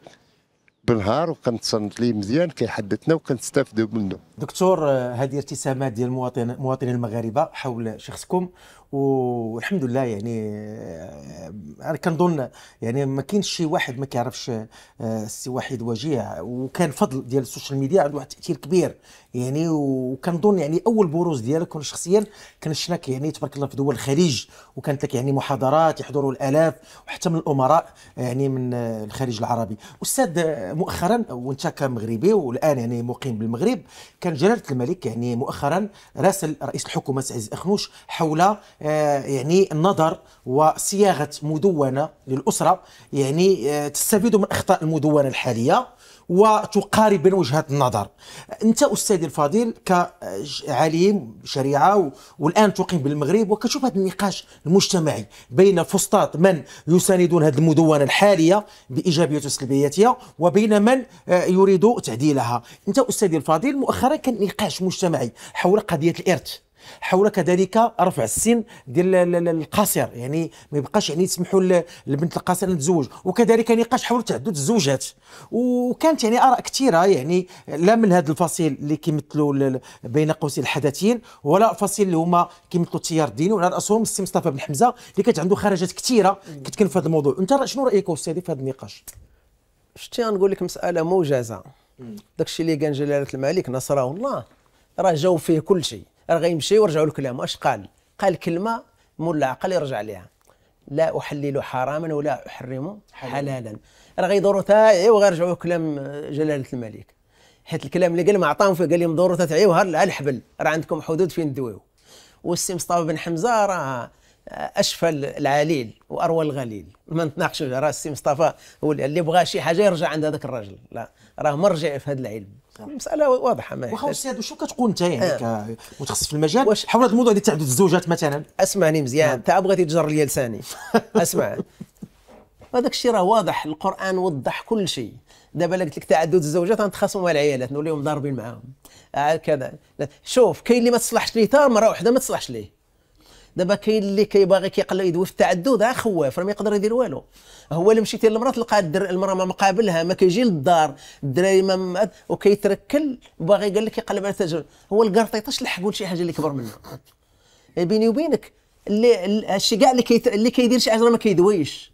بالنهار وكنتصنت لي مزيان كيحدثنا وكنستافدوا منه دكتور آه، هذه ارتسامات ديال المواطن المواطنين المغاربه حول شخصكم والحمد لله يعني آه، آه، انا كنظن يعني ما كاينش شي واحد ما كيعرفش آه، السي وحيد وجيه وكان فضل ديال السوشيال ميديا عنده واحد التاثير كبير يعني وكنظن يعني اول بروز ديالك وانا شخصيا كنشناك يعني تبارك الله في دول الخليج وكانت لك يعني محاضرات يحضروا الالاف وحتى من الامراء يعني من الخليج العربي استاذ مؤخرا وانت كمغربي والان يعني مقيم بالمغرب كان جلاله الملك يعني مؤخرا راسل رئيس الحكومه سعيد اخنوش حول آه، يعني النظر وصياغه مدونه للاسره يعني آه، تستفيد من اخطاء المدونه الحاليه وتقارب بين وجهات النظر انت استاذي الفاضل كعليم شريعه والان تقيم بالمغرب وكتشوف هذا النقاش المجتمعي بين فسطاط من يساندون هذه المدونه الحاليه بايجابيه وسلبياتها وبين من آه، يريد تعديلها انت استاذي الفاضل مؤخرا كان نقاش مجتمعي حول قضيه الارث حول كذلك رفع السن ديال القاصر يعني ما يبقاش يعني يسمحوا للبنت القاصره تتزوج وكذلك نقاش حول تعدد الزوجات وكانت يعني اراء كثيره يعني لا من هذا الفصيل اللي كيمثلوا بين قوسين الحداثيين ولا فصيل اللي هما كيمثلوا التيار الديني وعلى راسهم السي مصطفى بن حمزه اللي كانت عنده خرجات كثيره كتكلم في هذا الموضوع انت شنو رايك استاذي في هذا النقاش شتي غنقول لك مساله موجزه داكشي اللي كان جلاله الملك نصره الله راه جاوب فيه كل شيء راه غيمشي ويرجعوا لكلامه اش قال قال كلمه مول العقل يرجع ليها لا احلل حراما ولا احرم حلالا راه غيدوروا تاعي وغيرجعوا كلام جلاله الملك حيت الكلام اللي قال ما عطاهم فيه قال لهم دوروا تاعي على الحبل راه عندكم حدود فين تدويو والسي مصطفى بن حمزه راه اشفى العليل واروى الغليل ما نتناقشوش راه السي مصطفى هو اللي بغى شي حاجه يرجع عند هذاك الرجل لا راه مرجع في هذا العلم المساله واضحه ما واخا استاذ شو كتقول انت يعني آه. كمتخصص في المجال واش حول هذا الموضوع ديال تعدد الزوجات مثلا اسمعني مزيان نعم. انت بغيتي تجر لي لساني اسمع هذاك الشيء راه واضح القران وضح كل شيء دابا قلت لك تعدد الزوجات غنتخاصموا مع العيالات نوليو مضاربين معاهم هكذا آه، شوف كاين اللي ما تصلحش ليه تا مره واحده ما تصلحش ليه دابا كاين اللي كيباغي كيقلب يدوي في التعدد ها خواف راه ما يقدر يدير والو هو اللي مشيتي للمراه تلقى المراه ما مقابلها ما كيجي للدار الدراري ما وكيتركل باغي قال لك يقلب على التجربه هو القرطيطاش لحقوا شي حاجه اللي كبر منه إيه، بيني وبينك اللي هادشي كاع اللي اللي كيدير شي حاجه ما كيدويش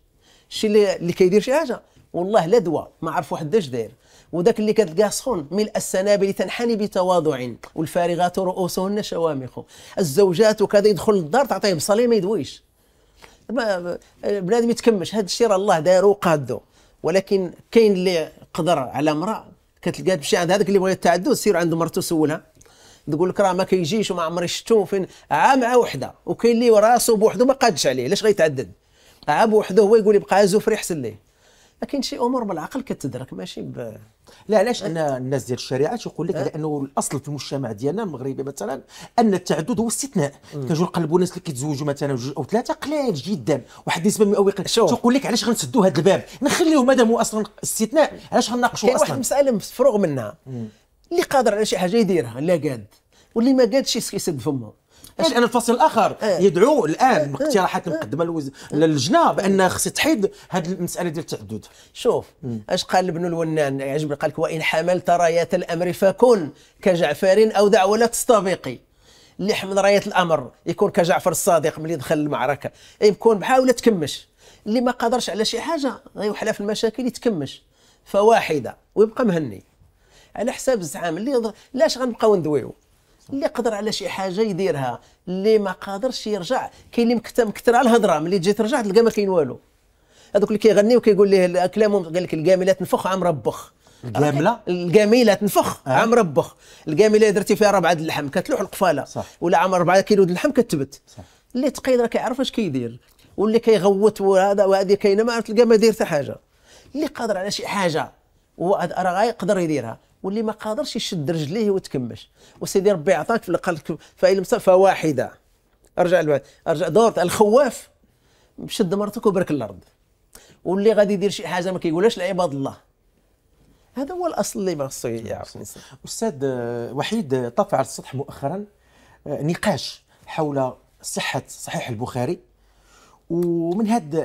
الشيء اللي اللي كيدير شي حاجه والله لا دواء ما عرف واحد اش داير وذاك اللي كتلقاه سخون ملء السنابل تنحني بتواضع والفارغات رؤوسهن شوامخ الزوجات وكذا يدخل الدار تعطيه بصلي ما يدويش بنادم يتكمش هذا الشيء راه الله دارو قادو ولكن كاين اللي قدر على امراه كتلقى تمشي عند هذاك اللي بغى التعدد سير عند مرته سولها تقول لك راه ما كيجيش وما عمري شفتو فين عام مع وحده وكاين اللي راسو بوحده ما قادش عليه علاش غيتعدد عا بوحده هو يقول يبقى عازو فري حسن ليه لكن شي امور بالعقل كتدرك ماشي ب لا علاش ان الناس ديال الشريعه تيقول لك لانه الاصل في المجتمع ديالنا المغربي مثلا ان التعدد هو استثناء كنجيو نقلبوا الناس اللي كيتزوجوا مثلا جوج او ثلاثه قليل جدا واحد النسبه مئويه تيقول لك علاش غنسدوا هذا الباب نخليه مادام هو اصلا استثناء علاش غناقشوا اصلا واحد المساله مفروغ منها اللي قادر على شي حاجه يديرها لا قاد واللي ما قادش يسد فمه انا الفصل الاخر إيه. يدعو الان إيه. باقتراحات إيه. مقدمه للجنه بان خص تحيد هذه المساله ديال التعدد شوف اش قال ابن الونان يعجبني قال لك وان حملت رايه الامر فكن كجعفر او دع ولا تستبقي اللي حمل رايه الامر يكون كجعفر الصادق ملي دخل المعركه يكون بحاول تكمش اللي ما قدرش على شي حاجه غيوحلها في المشاكل يتكمش فواحده ويبقى مهني على حساب الزعام اللي يض... لاش غنبقاو ندويو اللي قدر على شي حاجه يديرها اللي ما قادرش يرجع كاين اللي مكثر على الهضره ملي تجي ترجع تلقى ما كاين والو هذوك اللي كيغنيو كيقول ليه كلامهم قال لك الجميله تنفخ عام ربخ الجامله الجميله تنفخ آه. عام ربخ الجميله درتي فيها ربعه اللحم كتلوح القفاله صح. ولا عام ربعه كيلو اللحم كتبت صح. اللي تقيد راه كيعرف اش كيدير واللي كيغوت وهذا وهذه كاينه ما تلقى ما دير حتى حاجه اللي قادر على شي حاجه هو راه غايقدر يديرها واللي ما قادرش يشد رجليه وتكمش وسيدي ربي عطاك في القلب فإن فواحدة ارجع البعد. ارجع دور الخواف شد مرتك وبرك الارض واللي غادي يدير شي حاجه ما كيقولهاش لعباد الله هذا هو الاصل اللي ما خصو يعرف استاذ آه، وحيد آه، طفى على السطح مؤخرا آه، نقاش حول صحه صحيح البخاري ومن هاد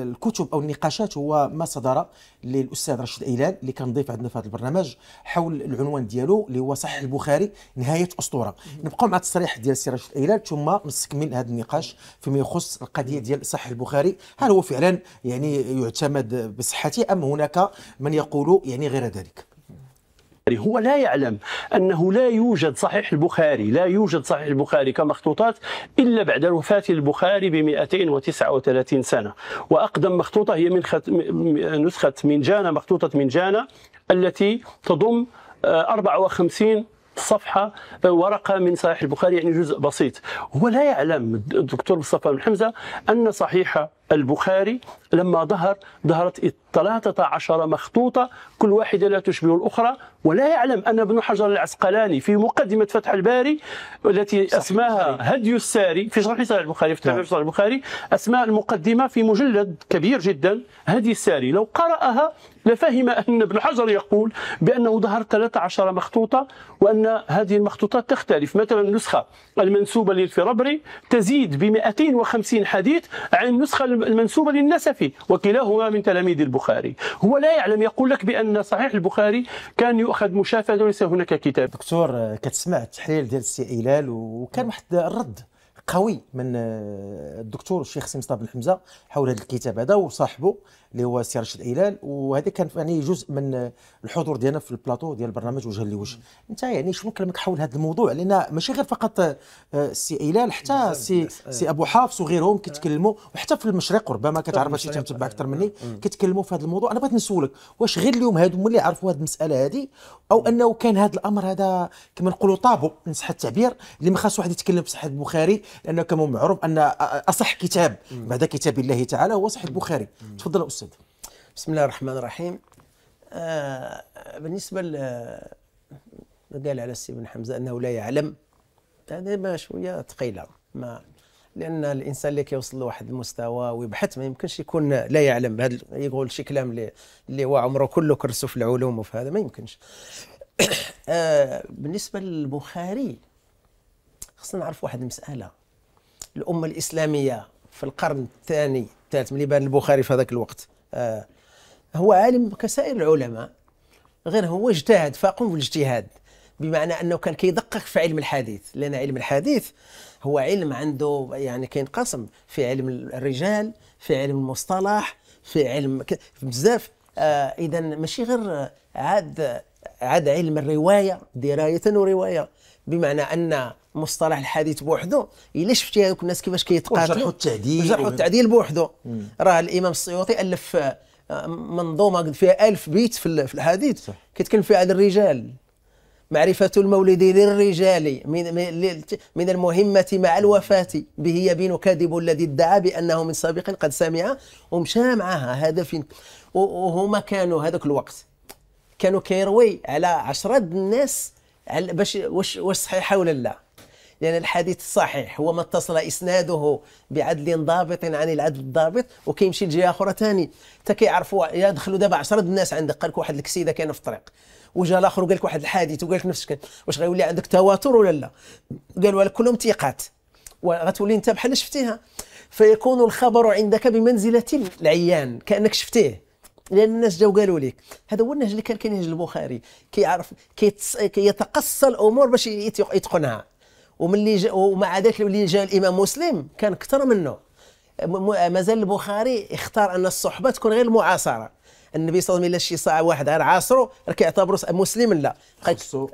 الكتب او النقاشات هو ما صدر للاستاذ رشيد ايلان اللي كان ضيف عندنا في هذا البرنامج حول العنوان ديالو اللي هو صحيح البخاري نهايه اسطوره نبقاو مع التصريح ديال السي رشيد ايلان ثم نستكمل هذا النقاش فيما يخص القضيه ديال صحيح البخاري هل هو فعلا يعني يعتمد بصحته ام هناك من يقول يعني غير ذلك هو لا يعلم أنه لا يوجد صحيح البخاري لا يوجد صحيح البخاري كمخطوطات إلا بعد وفاة البخاري ب 239 سنة وأقدم مخطوطة هي من خط... نسخة جانا مخطوطة من جانا التي تضم 54 آه، صفحة آه، ورقة من صحيح البخاري يعني جزء بسيط هو لا يعلم الدكتور مصطفى بن حمزة أن صحيح البخاري لما ظهر ظهرت 13 مخطوطة كل واحدة لا تشبه الأخرى ولا يعلم أن ابن حجر العسقلاني في مقدمة فتح الباري التي أسماها هدي الساري في شرح صحيح البخاري في تفسير صحيح البخاري أسماء المقدمة في مجلد كبير جدا هدي الساري لو قرأها لفهم أن ابن حجر يقول بأنه ظهر 13 مخطوطة وأن هذه المخطوطات تختلف مثلا النسخة المنسوبة للفربري تزيد ب 250 حديث عن النسخة المنسوبة للنسفي وكلاهما من تلاميذ البخاري هو لا يعلم يقول لك بأن صحيح البخاري كان يؤخذ مشافة وليس هناك كتاب دكتور كتسمع التحليل ديال السي هلال وكان واحد الرد قوي من آه، الدكتور الشيخ مصطفى بن حمزه حول هذا الكتاب هذا وصاحبه اللي هو سي رشيد هلال وهذا كان يعني جزء من آه، الحضور ديالنا في البلاطو ديال برنامج وجه لوجه انت يعني شنو كلامك حول هذا الموضوع لان ماشي غير فقط آه، سي هلال حتى سي سي ابو حافص وغيرهم كيتكلموا وحتى في المشرق ربما كتعرف شي تتبع اكثر مني كيتكلموا في هذا الموضوع انا بغيت نسولك واش غير اليوم هادو اللي عرفوا هذه المساله هذه او انه كان هذا الامر هذا كما نقولوا طابو ان صح التعبير اللي ما خاص واحد يتكلم في صحه البخاري لانه كما معروف ان اصح كتاب بعد كتاب الله تعالى هو صحيح البخاري تفضل استاذ بسم الله الرحمن الرحيم آه بالنسبه قال على السي بن حمزه انه لا يعلم هذا يعني ما شويه ثقيله ما لان الانسان اللي كيوصل لواحد المستوى ويبحث ما يمكنش يكون لا يعلم بهذا يقول شي كلام اللي اللي هو عمره كله كرسو في العلوم وفي هذا ما يمكنش آه بالنسبه للبخاري خصنا نعرف واحد المساله الأمة الإسلامية في القرن الثاني الثالث من بان البخاري في هذاك الوقت آه هو عالم كسائر العلماء غير هو اجتهد فاقم بالاجتهاد بمعنى انه كان كيدقق في علم الحديث لان علم الحديث هو علم عنده يعني كينقسم في علم الرجال في علم المصطلح في علم بزاف آه اذا ماشي غير عاد عاد علم الروايه درايه وروايه بمعنى ان مصطلح الحديث بوحدو الا شفتي هذوك الناس كيفاش كيتقاتلوا جرحوا التعديل جرحوا التعديل بوحدو راه الامام السيوطي الف آه، منظومه فيها ألف بيت في الحديث كيتكلم فيها على الرجال معرفة المولد للرجال من من المهمة مع الوفاة به يبين كاذب الذي ادعى بأنه من سابق قد سمع ومشى معها هذا فين وهما كانوا هذاك الوقت كانوا كيروي على عشرة الناس باش واش صحيحة ولا لا لأن الحديث الصحيح هو ما اتصل إسناده بعدل ضابط عن العدل الضابط وكيمشي لجهة أخرى ثاني حتى كيعرفوا يدخلوا دابا 10 الناس عندك قال لك واحد الكسيدة كاينة في الطريق وجا الآخر وقال لك واحد الحادث وقال لك نفسك واش غيولي عندك تواتر ولا لا قالوا لك كلهم تيقات وغتولي أنت بحال شفتيها فيكون الخبر عندك بمنزلة العيان كأنك شفتيه لان الناس جاو قالوا لك هذا هو النهج اللي كان كينهج البخاري كيعرف كيتقصى الامور باش يتقنها وملي جا ومع ذلك اللي جاء الامام مسلم كان اكثر منه مازال البخاري اختار ان الصحبه تكون غير المعاصره النبي صلى الله عليه وسلم الا شي ساعه واحد غير عاصره راه كيعتبروا مسلم لا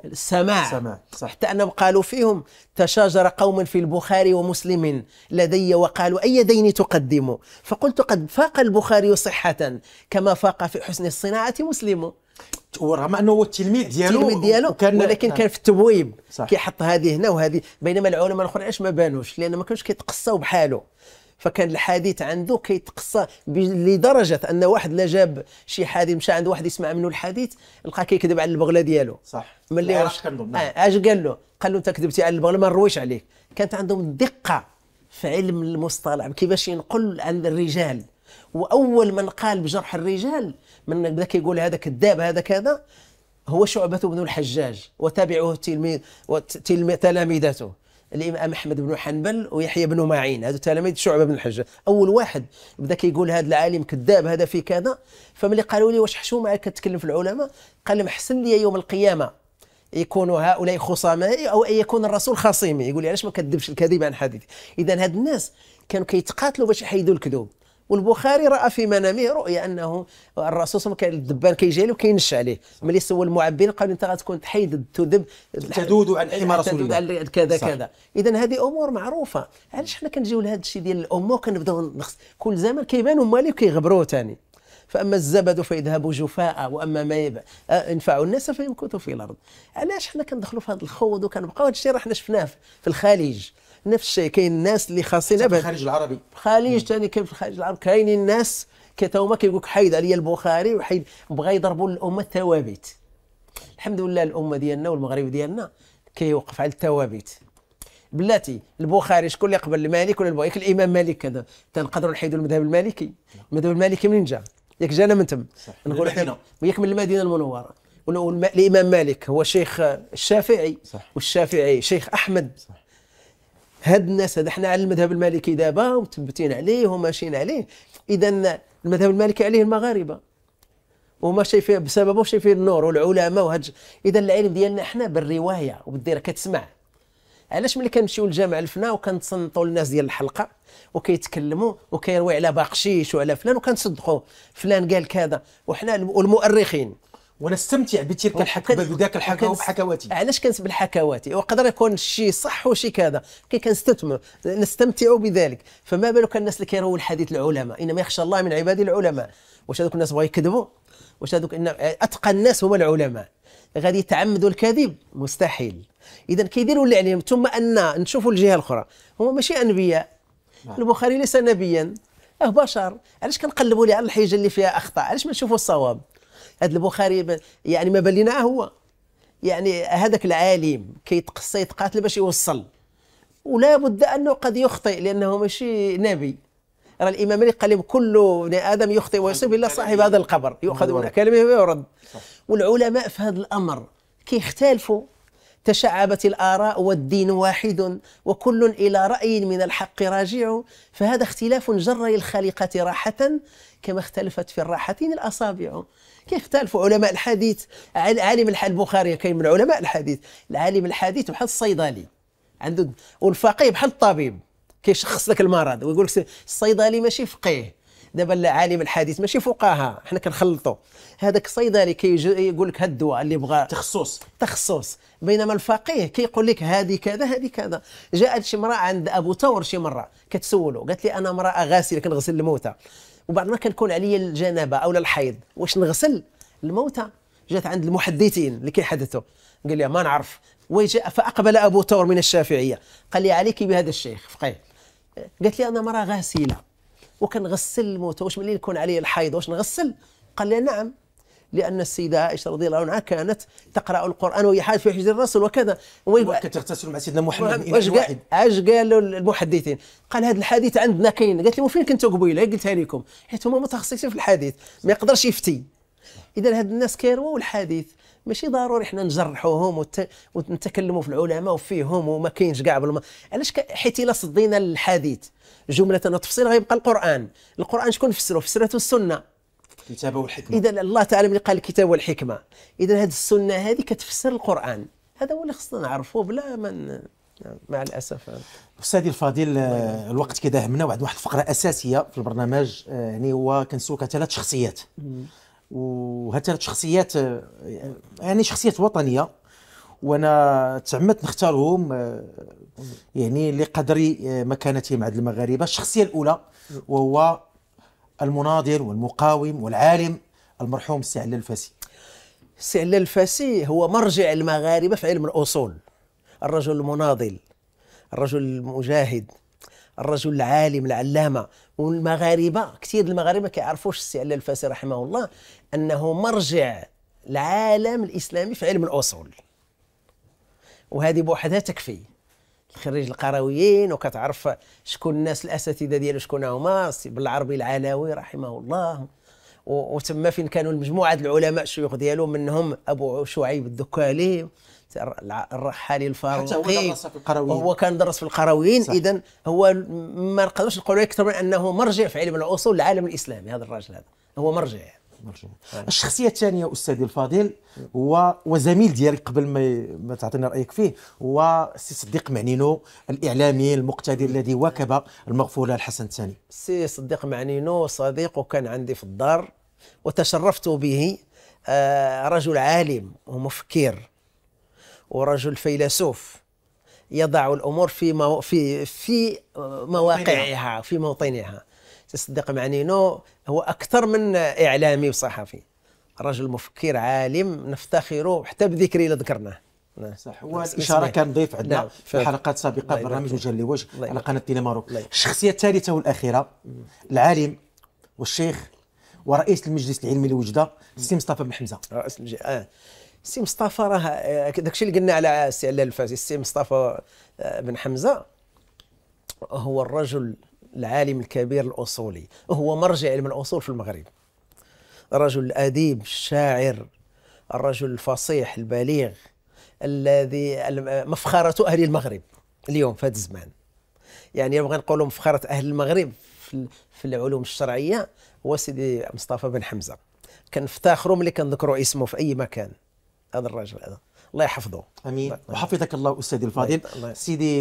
السماع سماع صح. حتى انهم قالوا فيهم تشاجر قوم في البخاري ومسلم لدي وقالوا اي دين تقدم فقلت قد فاق البخاري صحه كما فاق في حسن الصناعه مسلم ورغم انه هو التلميذ ديالو التلميذ ديالو وكان ولكن كان في نعم. التبويب كيحط هذه هنا وهذه بينما العلماء الاخرين علاش ما بانوش لان ما كانوش كيتقصاو بحاله فكان الحديث عنده كيتقصى لدرجه ان واحد لا جاب شي حديث مشى عند واحد يسمع منه الحديث لقى كيكذب على البغله ديالو صح ملي عرف كنظن اش قال له قال له انت كذبتي على البغله ما نرويش عليك كانت عندهم دقه في علم المصطلح كيفاش ينقل عن الرجال واول من قال بجرح الرجال من بدا كيقول هذا كذاب هذا كذا هو شعبة بن الحجاج وتابعه تلميذ تلاميذته الامام احمد بن حنبل ويحيى بن معين هذو تلاميذ شعبه بن الحجاج اول واحد بدا كيقول هذا العالم كذاب هذا في كذا فملي قالوا لي واش حشومه كتكلم في العلماء قال لهم احسن لي يوم القيامه يكون هؤلاء خصمائي او ان يكون الرسول خصيمي يقول لي علاش ما كذبش الكذب عن حديثي اذا هاد الناس كانوا كيتقاتلوا باش يحيدوا الكذوب والبخاري راى في منامه رؤيا انه الرسول صلى الله عليه وسلم كان الدبان كيجي له وكينش عليه ملي سول المعبين قال انت غتكون تحيد تدب تدود عن حمى رسول الله كذا صح. كذا اذا هذه امور معروفه علاش حنا كنجيو لهذا الشيء ديال الامور كنبداو نخص كل زمان كيبان مالي وكيغبروه ثاني فاما الزبد فيذهب جفاء واما ما آه، ينفع الناس فيمكث في الارض علاش حنا كندخلوا في هذا الخوض وكنبقاو هذا الشيء راه حنا شفناه في الخليج نفس الشيء كاين الناس اللي خاصين في الخارج العربي خليج ثاني كاين في الخارج العربي كاينين الناس كتوما كيقول لك حيد عليا البخاري وحيد بغا يضربوا الامه الثوابت الحمد لله الامه ديالنا والمغرب ديالنا كيوقف على الثوابت بلاتي البخاري شكون اللي قبل المالك ولا البخاري الامام مالك كذا تنقدروا نحيدوا المذهب المالكي المذهب المالكي منين جا ياك جانا من تم نقول احنا ياك من المدينه المنوره والامام مالك هو شيخ الشافعي صح. والشافعي شيخ احمد صح. هاد الناس هذا حنا على المذهب المالكي دابا ومثبتين عليه وماشيين عليه اذا المذهب المالكي عليه المغاربه وما شايفين بسببه شايفين النور والعلماء وهج اذا العلم ديالنا حنا بالروايه وبالدير كتسمع علاش ملي كنمشيو للجامع الفنا وكنتصنتوا للناس ديال الحلقه وكيتكلموا وكيروي على باقشيش وعلى فلان وكنصدقوا فلان قال كذا وحنا والمؤرخين ونستمتع بتلك الحكاوات بذاك الحكاوات بحكواتي علاش كنسب الحكواتي وقدر يكون شي صح وشي كذا كي كنستثمر نستمتع بذلك فما بالك الناس اللي كيرووا الحديث العلماء انما يخشى الله من عباده العلماء واش هذوك الناس بغاو يكذبوا واش هذوك إن اتقى الناس هما العلماء غادي يتعمدوا الكذب مستحيل اذا كيديروا اللي عليهم ثم ان نشوفوا الجهه الاخرى هما ماشي انبياء نعم. البخاري ليس نبيا اه بشر علاش كنقلبوا لي على الحجه اللي فيها اخطاء علاش ما نشوفوا الصواب هذا البخاري يعني ما بان هو يعني هذاك العالم كيتقصى يتقاتل باش يوصل ولا بد انه قد يخطئ لانه ماشي نبي راه الامام مالك قال لهم كل بني ادم يخطئ ويصيب الا صاحب هذا القبر يؤخذ من كلمه ويرد والعلماء في هذا الامر كيختلفوا تشعبت الآراء والدين واحد وكل إلى رأي من الحق راجع فهذا اختلاف جر للخليقة راحة كما اختلفت في الراحتين الأصابع كيختلفوا علماء الحديث عالم البخاري كاين من علماء الحديث العالم الحديث بحال الصيدلي عنده والفقيه بحال الطبيب كيشخص لك المرض ويقول لك الصيدلي ماشي فقيه دابا عالم الحديث ماشي فقهاء حنا كنخلطوا هذاك الصيدلي كيجي يقول لك هاد الدواء اللي بغى تخصص تخصص بينما الفقيه كيقول لك هذه كذا هذه كذا جاءت شي امراه عند ابو ثور شي مره كتسولو قالت لي انا امراه غاسله كنغسل الموتى وبعد ما كنكون عليا الجنابه او الحيض واش نغسل الموتى جات عند المحدثين اللي كيحدثوا قال لي ما نعرف وجاء فاقبل ابو ثور من الشافعيه قال لي عليك بهذا الشيخ فقيه قالت لي انا مراه غاسله وكنغسل الموتى واش ملي يكون علي الحيض واش نغسل قال لي نعم لأن السيدة عائشة رضي الله عنها كانت تقرأ القرآن وهي حاجة في حجر الرسول وكذا وكانت تغتسل مع سيدنا محمد واش واحد اش قالوا المحدثين قال هذا الحديث عندنا كاين قالت لهم فين كنتوا قبيله قلتها لكم حيت هما متخصصين في الحديث ما يقدرش يفتي اذا هاد الناس كيرواو الحديث ماشي ضروري حنا نجرحوهم وت... ونتكلموا في العلماء وفيهم وما كاينش كاع بالما علاش ك... حيت الا صدينا الحديث جمله وتفصيل غيبقى القران القران شكون فسره فسرته السنه الكتابه والحكمه اذا الله تعالى من قال الكتاب والحكمه اذا هذه السنه هذه كتفسر القران هذا هو اللي خصنا نعرفوه بلا من مع الاسف استاذي الفاضل آه، الوقت كذا همنا وعندنا واحد الفقره اساسيه في البرنامج آه، يعني هو كنسوك ثلاث شخصيات وهاد ثلاث شخصيات آه، يعني شخصيات وطنيه وانا تعمدت نختارهم يعني لقدر مكانتهم عند المغاربه الشخصيه الاولى وهو المناضل والمقاوم والعالم المرحوم السي علال الفاسي السي علال الفاسي هو مرجع المغاربه في علم الاصول الرجل المناضل الرجل المجاهد الرجل العالم العلامه والمغاربه كثير المغاربه كيعرفوش السي علال الفاسي رحمه الله انه مرجع العالم الاسلامي في علم الاصول وهذه بوحدها تكفي خريج القرويين وكتعرف شكون الناس الاساتذه ديالو شكون هما السي بالعربي العلوي رحمه الله وتما فين كانوا المجموعه العلماء الشيوخ ديالو منهم ابو شعيب الدكالي الرحالي الفاروقي هو كان درس في القرويين اذا هو ما نقدرش نقولوا اكثر من انه مرجع في علم الاصول العالم الاسلامي هذا الراجل هذا هو مرجع طيب. الشخصيه الثانيه استاذي الفاضل هو وزميل ديالك قبل ما ما تعطينا رايك فيه هو السي صديق معنينو الاعلامي المقتدر الذي واكب المغفوله الحسن الثاني السي صديق معنينو صديق وكان عندي في الدار وتشرفت به آه، رجل عالم ومفكر ورجل فيلسوف يضع الامور في مو... في في مواقعها في موطنها تصدق مع نينو هو أكثر من إعلامي وصحفي رجل مفكر عالم نفتخره حتى بذكري اللي ذكرناه نعم. صح نعم. الاشاره كان ضيف عندنا نعم. في نعم. حلقات سابقه برنامج وجه لوجه على قناه دينامارو الشخصيه الثالثه والاخيره العالم والشيخ ورئيس المجلس العلمي لوجده السي مصطفى بن حمزه رئيس المجلس آه. السي مصطفى راه آه، داك الشيء اللي قلنا على السي علال الفاسي السي مصطفى آه، بن حمزه هو الرجل العالم الكبير الأصولي هو مرجع علم الأصول في المغرب رجل أديب الشاعر الرجل الفصيح البليغ الذي مفخرة أهل المغرب اليوم في هذا الزمان يعني نبغي نقولوا مفخرة أهل المغرب في العلوم الشرعية هو سيدي مصطفى بن حمزة كنفتخروا ملي كنذكروا اسمه في أي مكان هذا الرجل هذا الله يحفظه امين وحفظك الله استاذي الفاضل سيدي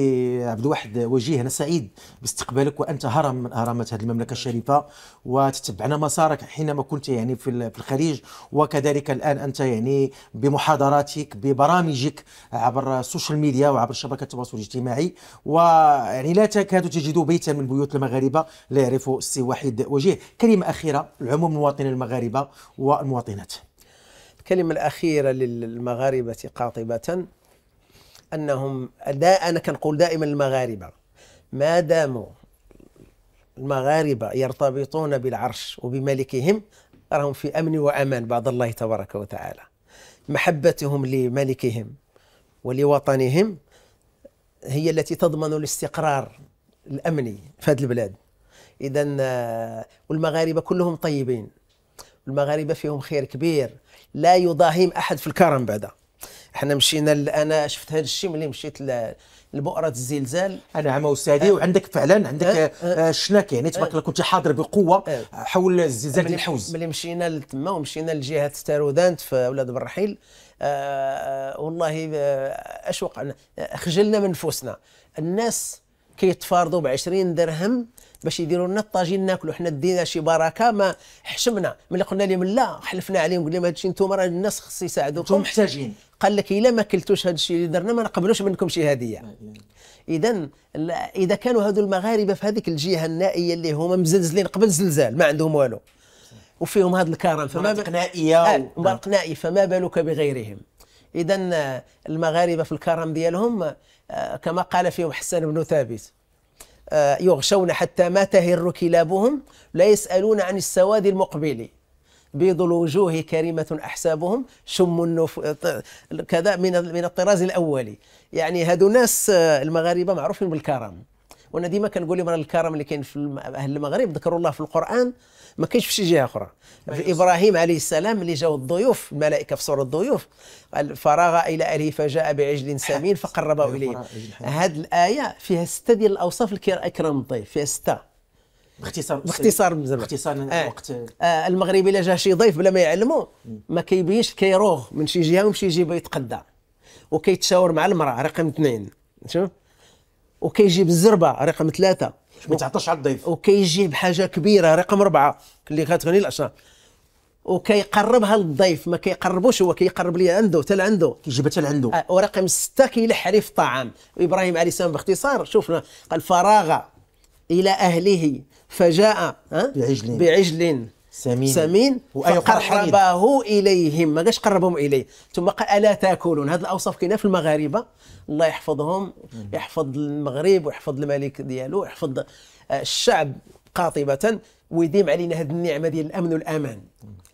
عبد الواحد وجيه انا سعيد باستقبالك وانت هرم من اهرامات هذه المملكه الشريفه وتتبعنا مسارك حينما كنت يعني في الخليج وكذلك الان انت يعني بمحاضراتك ببرامجك عبر السوشيال ميديا وعبر شبكه التواصل الاجتماعي ويعني لا تكاد تجد بيتا من بيوت المغاربه لا يعرف السي وحيد وجيه كلمه اخيره لعموم المواطنين المغاربه والمواطنات الكلمة الأخيرة للمغاربة قاطبة أنهم دا أنا كنقول دائما المغاربة ما داموا المغاربة يرتبطون بالعرش وبملكهم راهم في أمن وأمان بعد الله تبارك وتعالى محبتهم لملكهم ولوطنهم هي التي تضمن الاستقرار الأمني في هذه البلاد إذا آه، والمغاربة كلهم طيبين المغاربة فيهم خير كبير لا يضاهيم احد في الكرم بعدا احنا مشينا انا شفت هذا الشيء ملي مشيت لبؤرة الزلزال انا عم استاذي أه وعندك فعلا عندك أه،, أه أه شناك يعني تبارك الله كنت حاضر بقوه أه. حول الزلزال ديال الحوز ملي مشينا لتما ومشينا لجهه ستارودانت في اولاد برحيل آه، والله اش وقعنا خجلنا من نفوسنا الناس كيتفارضوا ب 20 درهم باش يديروا لنا الطاجين ناكلوا حنا دينا شي بركه ما حشمنا ملي قلنا لهم لا حلفنا عليهم قلنا لهم هادشي انتم راه الناس خص يساعدوكم انتم محتاجين قال لك الا ما كلتوش هذا الشيء اللي درنا ما نقبلوش منكم شي هديه اذا اذا كانوا هادو المغاربه في هذيك الجهه النائيه اللي هما مزلزلين قبل الزلزال ما عندهم والو وفيهم هذا الكرم فما بالك نائيه آه نائي فما بالك بغيرهم اذا المغاربه في الكرم ديالهم آه، كما قال فيهم حسان بن ثابت آه، يغشون حتى ما تهر كلابهم لا يسألون عن السواد المقبل بيض الوجوه كريمة أحسابهم شم النف... كذا من من الطراز الأولي يعني هذو ناس آه، المغاربة معروفين بالكرم وانا ديما كنقول لهم الكرم اللي كاين في اهل المغرب ذكروا الله في القران ما كاينش في شي جهه اخرى في ابراهيم عليه السلام اللي جاو الضيوف الملائكه في سوره الضيوف قال فراغ الى اله فجاء بعجل سمين فقربه أيوة، اليه هذه الايه فيها سته ديال الاوصاف اكرم الضيف فيها سته باختصار باختصار زعما باختصار آه. الوقت آه. آه المغربي الا جا شي ضيف بلا ما يعلمو ما كيبينش كيروغ من شي جهه ويمشي يجيب يتقدى وكيتشاور مع المراه رقم اثنين شوف وكيجيب الزربه رقم ثلاثه ما تعطاش على الضيف وكيجي بحاجه كبيره رقم اربعه اللي كتغني العشاء وكيقربها للضيف ما كيقربوش هو كيقرب لي عنده حتى لعنده كيجيبها حتى لعنده آه، ورقم سته كيلح عليه في الطعام ابراهيم عليه السلام باختصار شفنا قال فراغ الى اهله فجاء بعجل بعجل سمين سمين فقربه اليهم ما قالش قربهم اليه ثم قال الا تاكلون هذه الاوصاف كاينه في المغاربه الله يحفظهم يحفظ المغرب ويحفظ الملك ديالو يحفظ آه، الشعب قاطبه ويديم علينا هذه النعمه ديال الامن والامان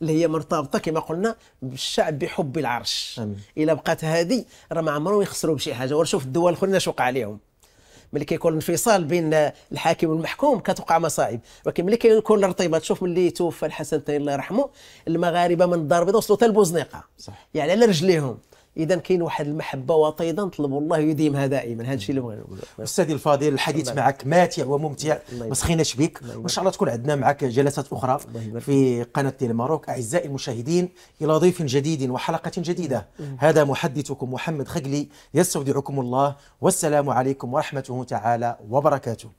اللي هي مرتبطه كما قلنا بالشعب بحب العرش امين الا بقات هذه راه ما عمرهم يخسروا بشي حاجه وراه شوف الدول الاخرين شو وقع عليهم ملي كيكون انفصال بين الحاكم والمحكوم كتوقع مصاعب ولكن ملي كيكون الرطيبه تشوف ملي توفى الحسن الله يرحمه المغاربه من الدار البيضاء وصلوا حتى البوزنيقه يعني على رجليهم اذا كاين واحد المحبه وطيده نطلب الله يديمها دائما هذا الشيء اللي بغينا نقوله استاذي الفاضل الحديث الله. معك ماتع وممتع ما سخيناش بك وان شاء الله تكون عندنا معك جلسات اخرى في قناه الماروك اعزائي المشاهدين الى ضيف جديد وحلقه جديده هذا محدثكم محمد خجلي يستودعكم الله والسلام عليكم ورحمه الله تعالى وبركاته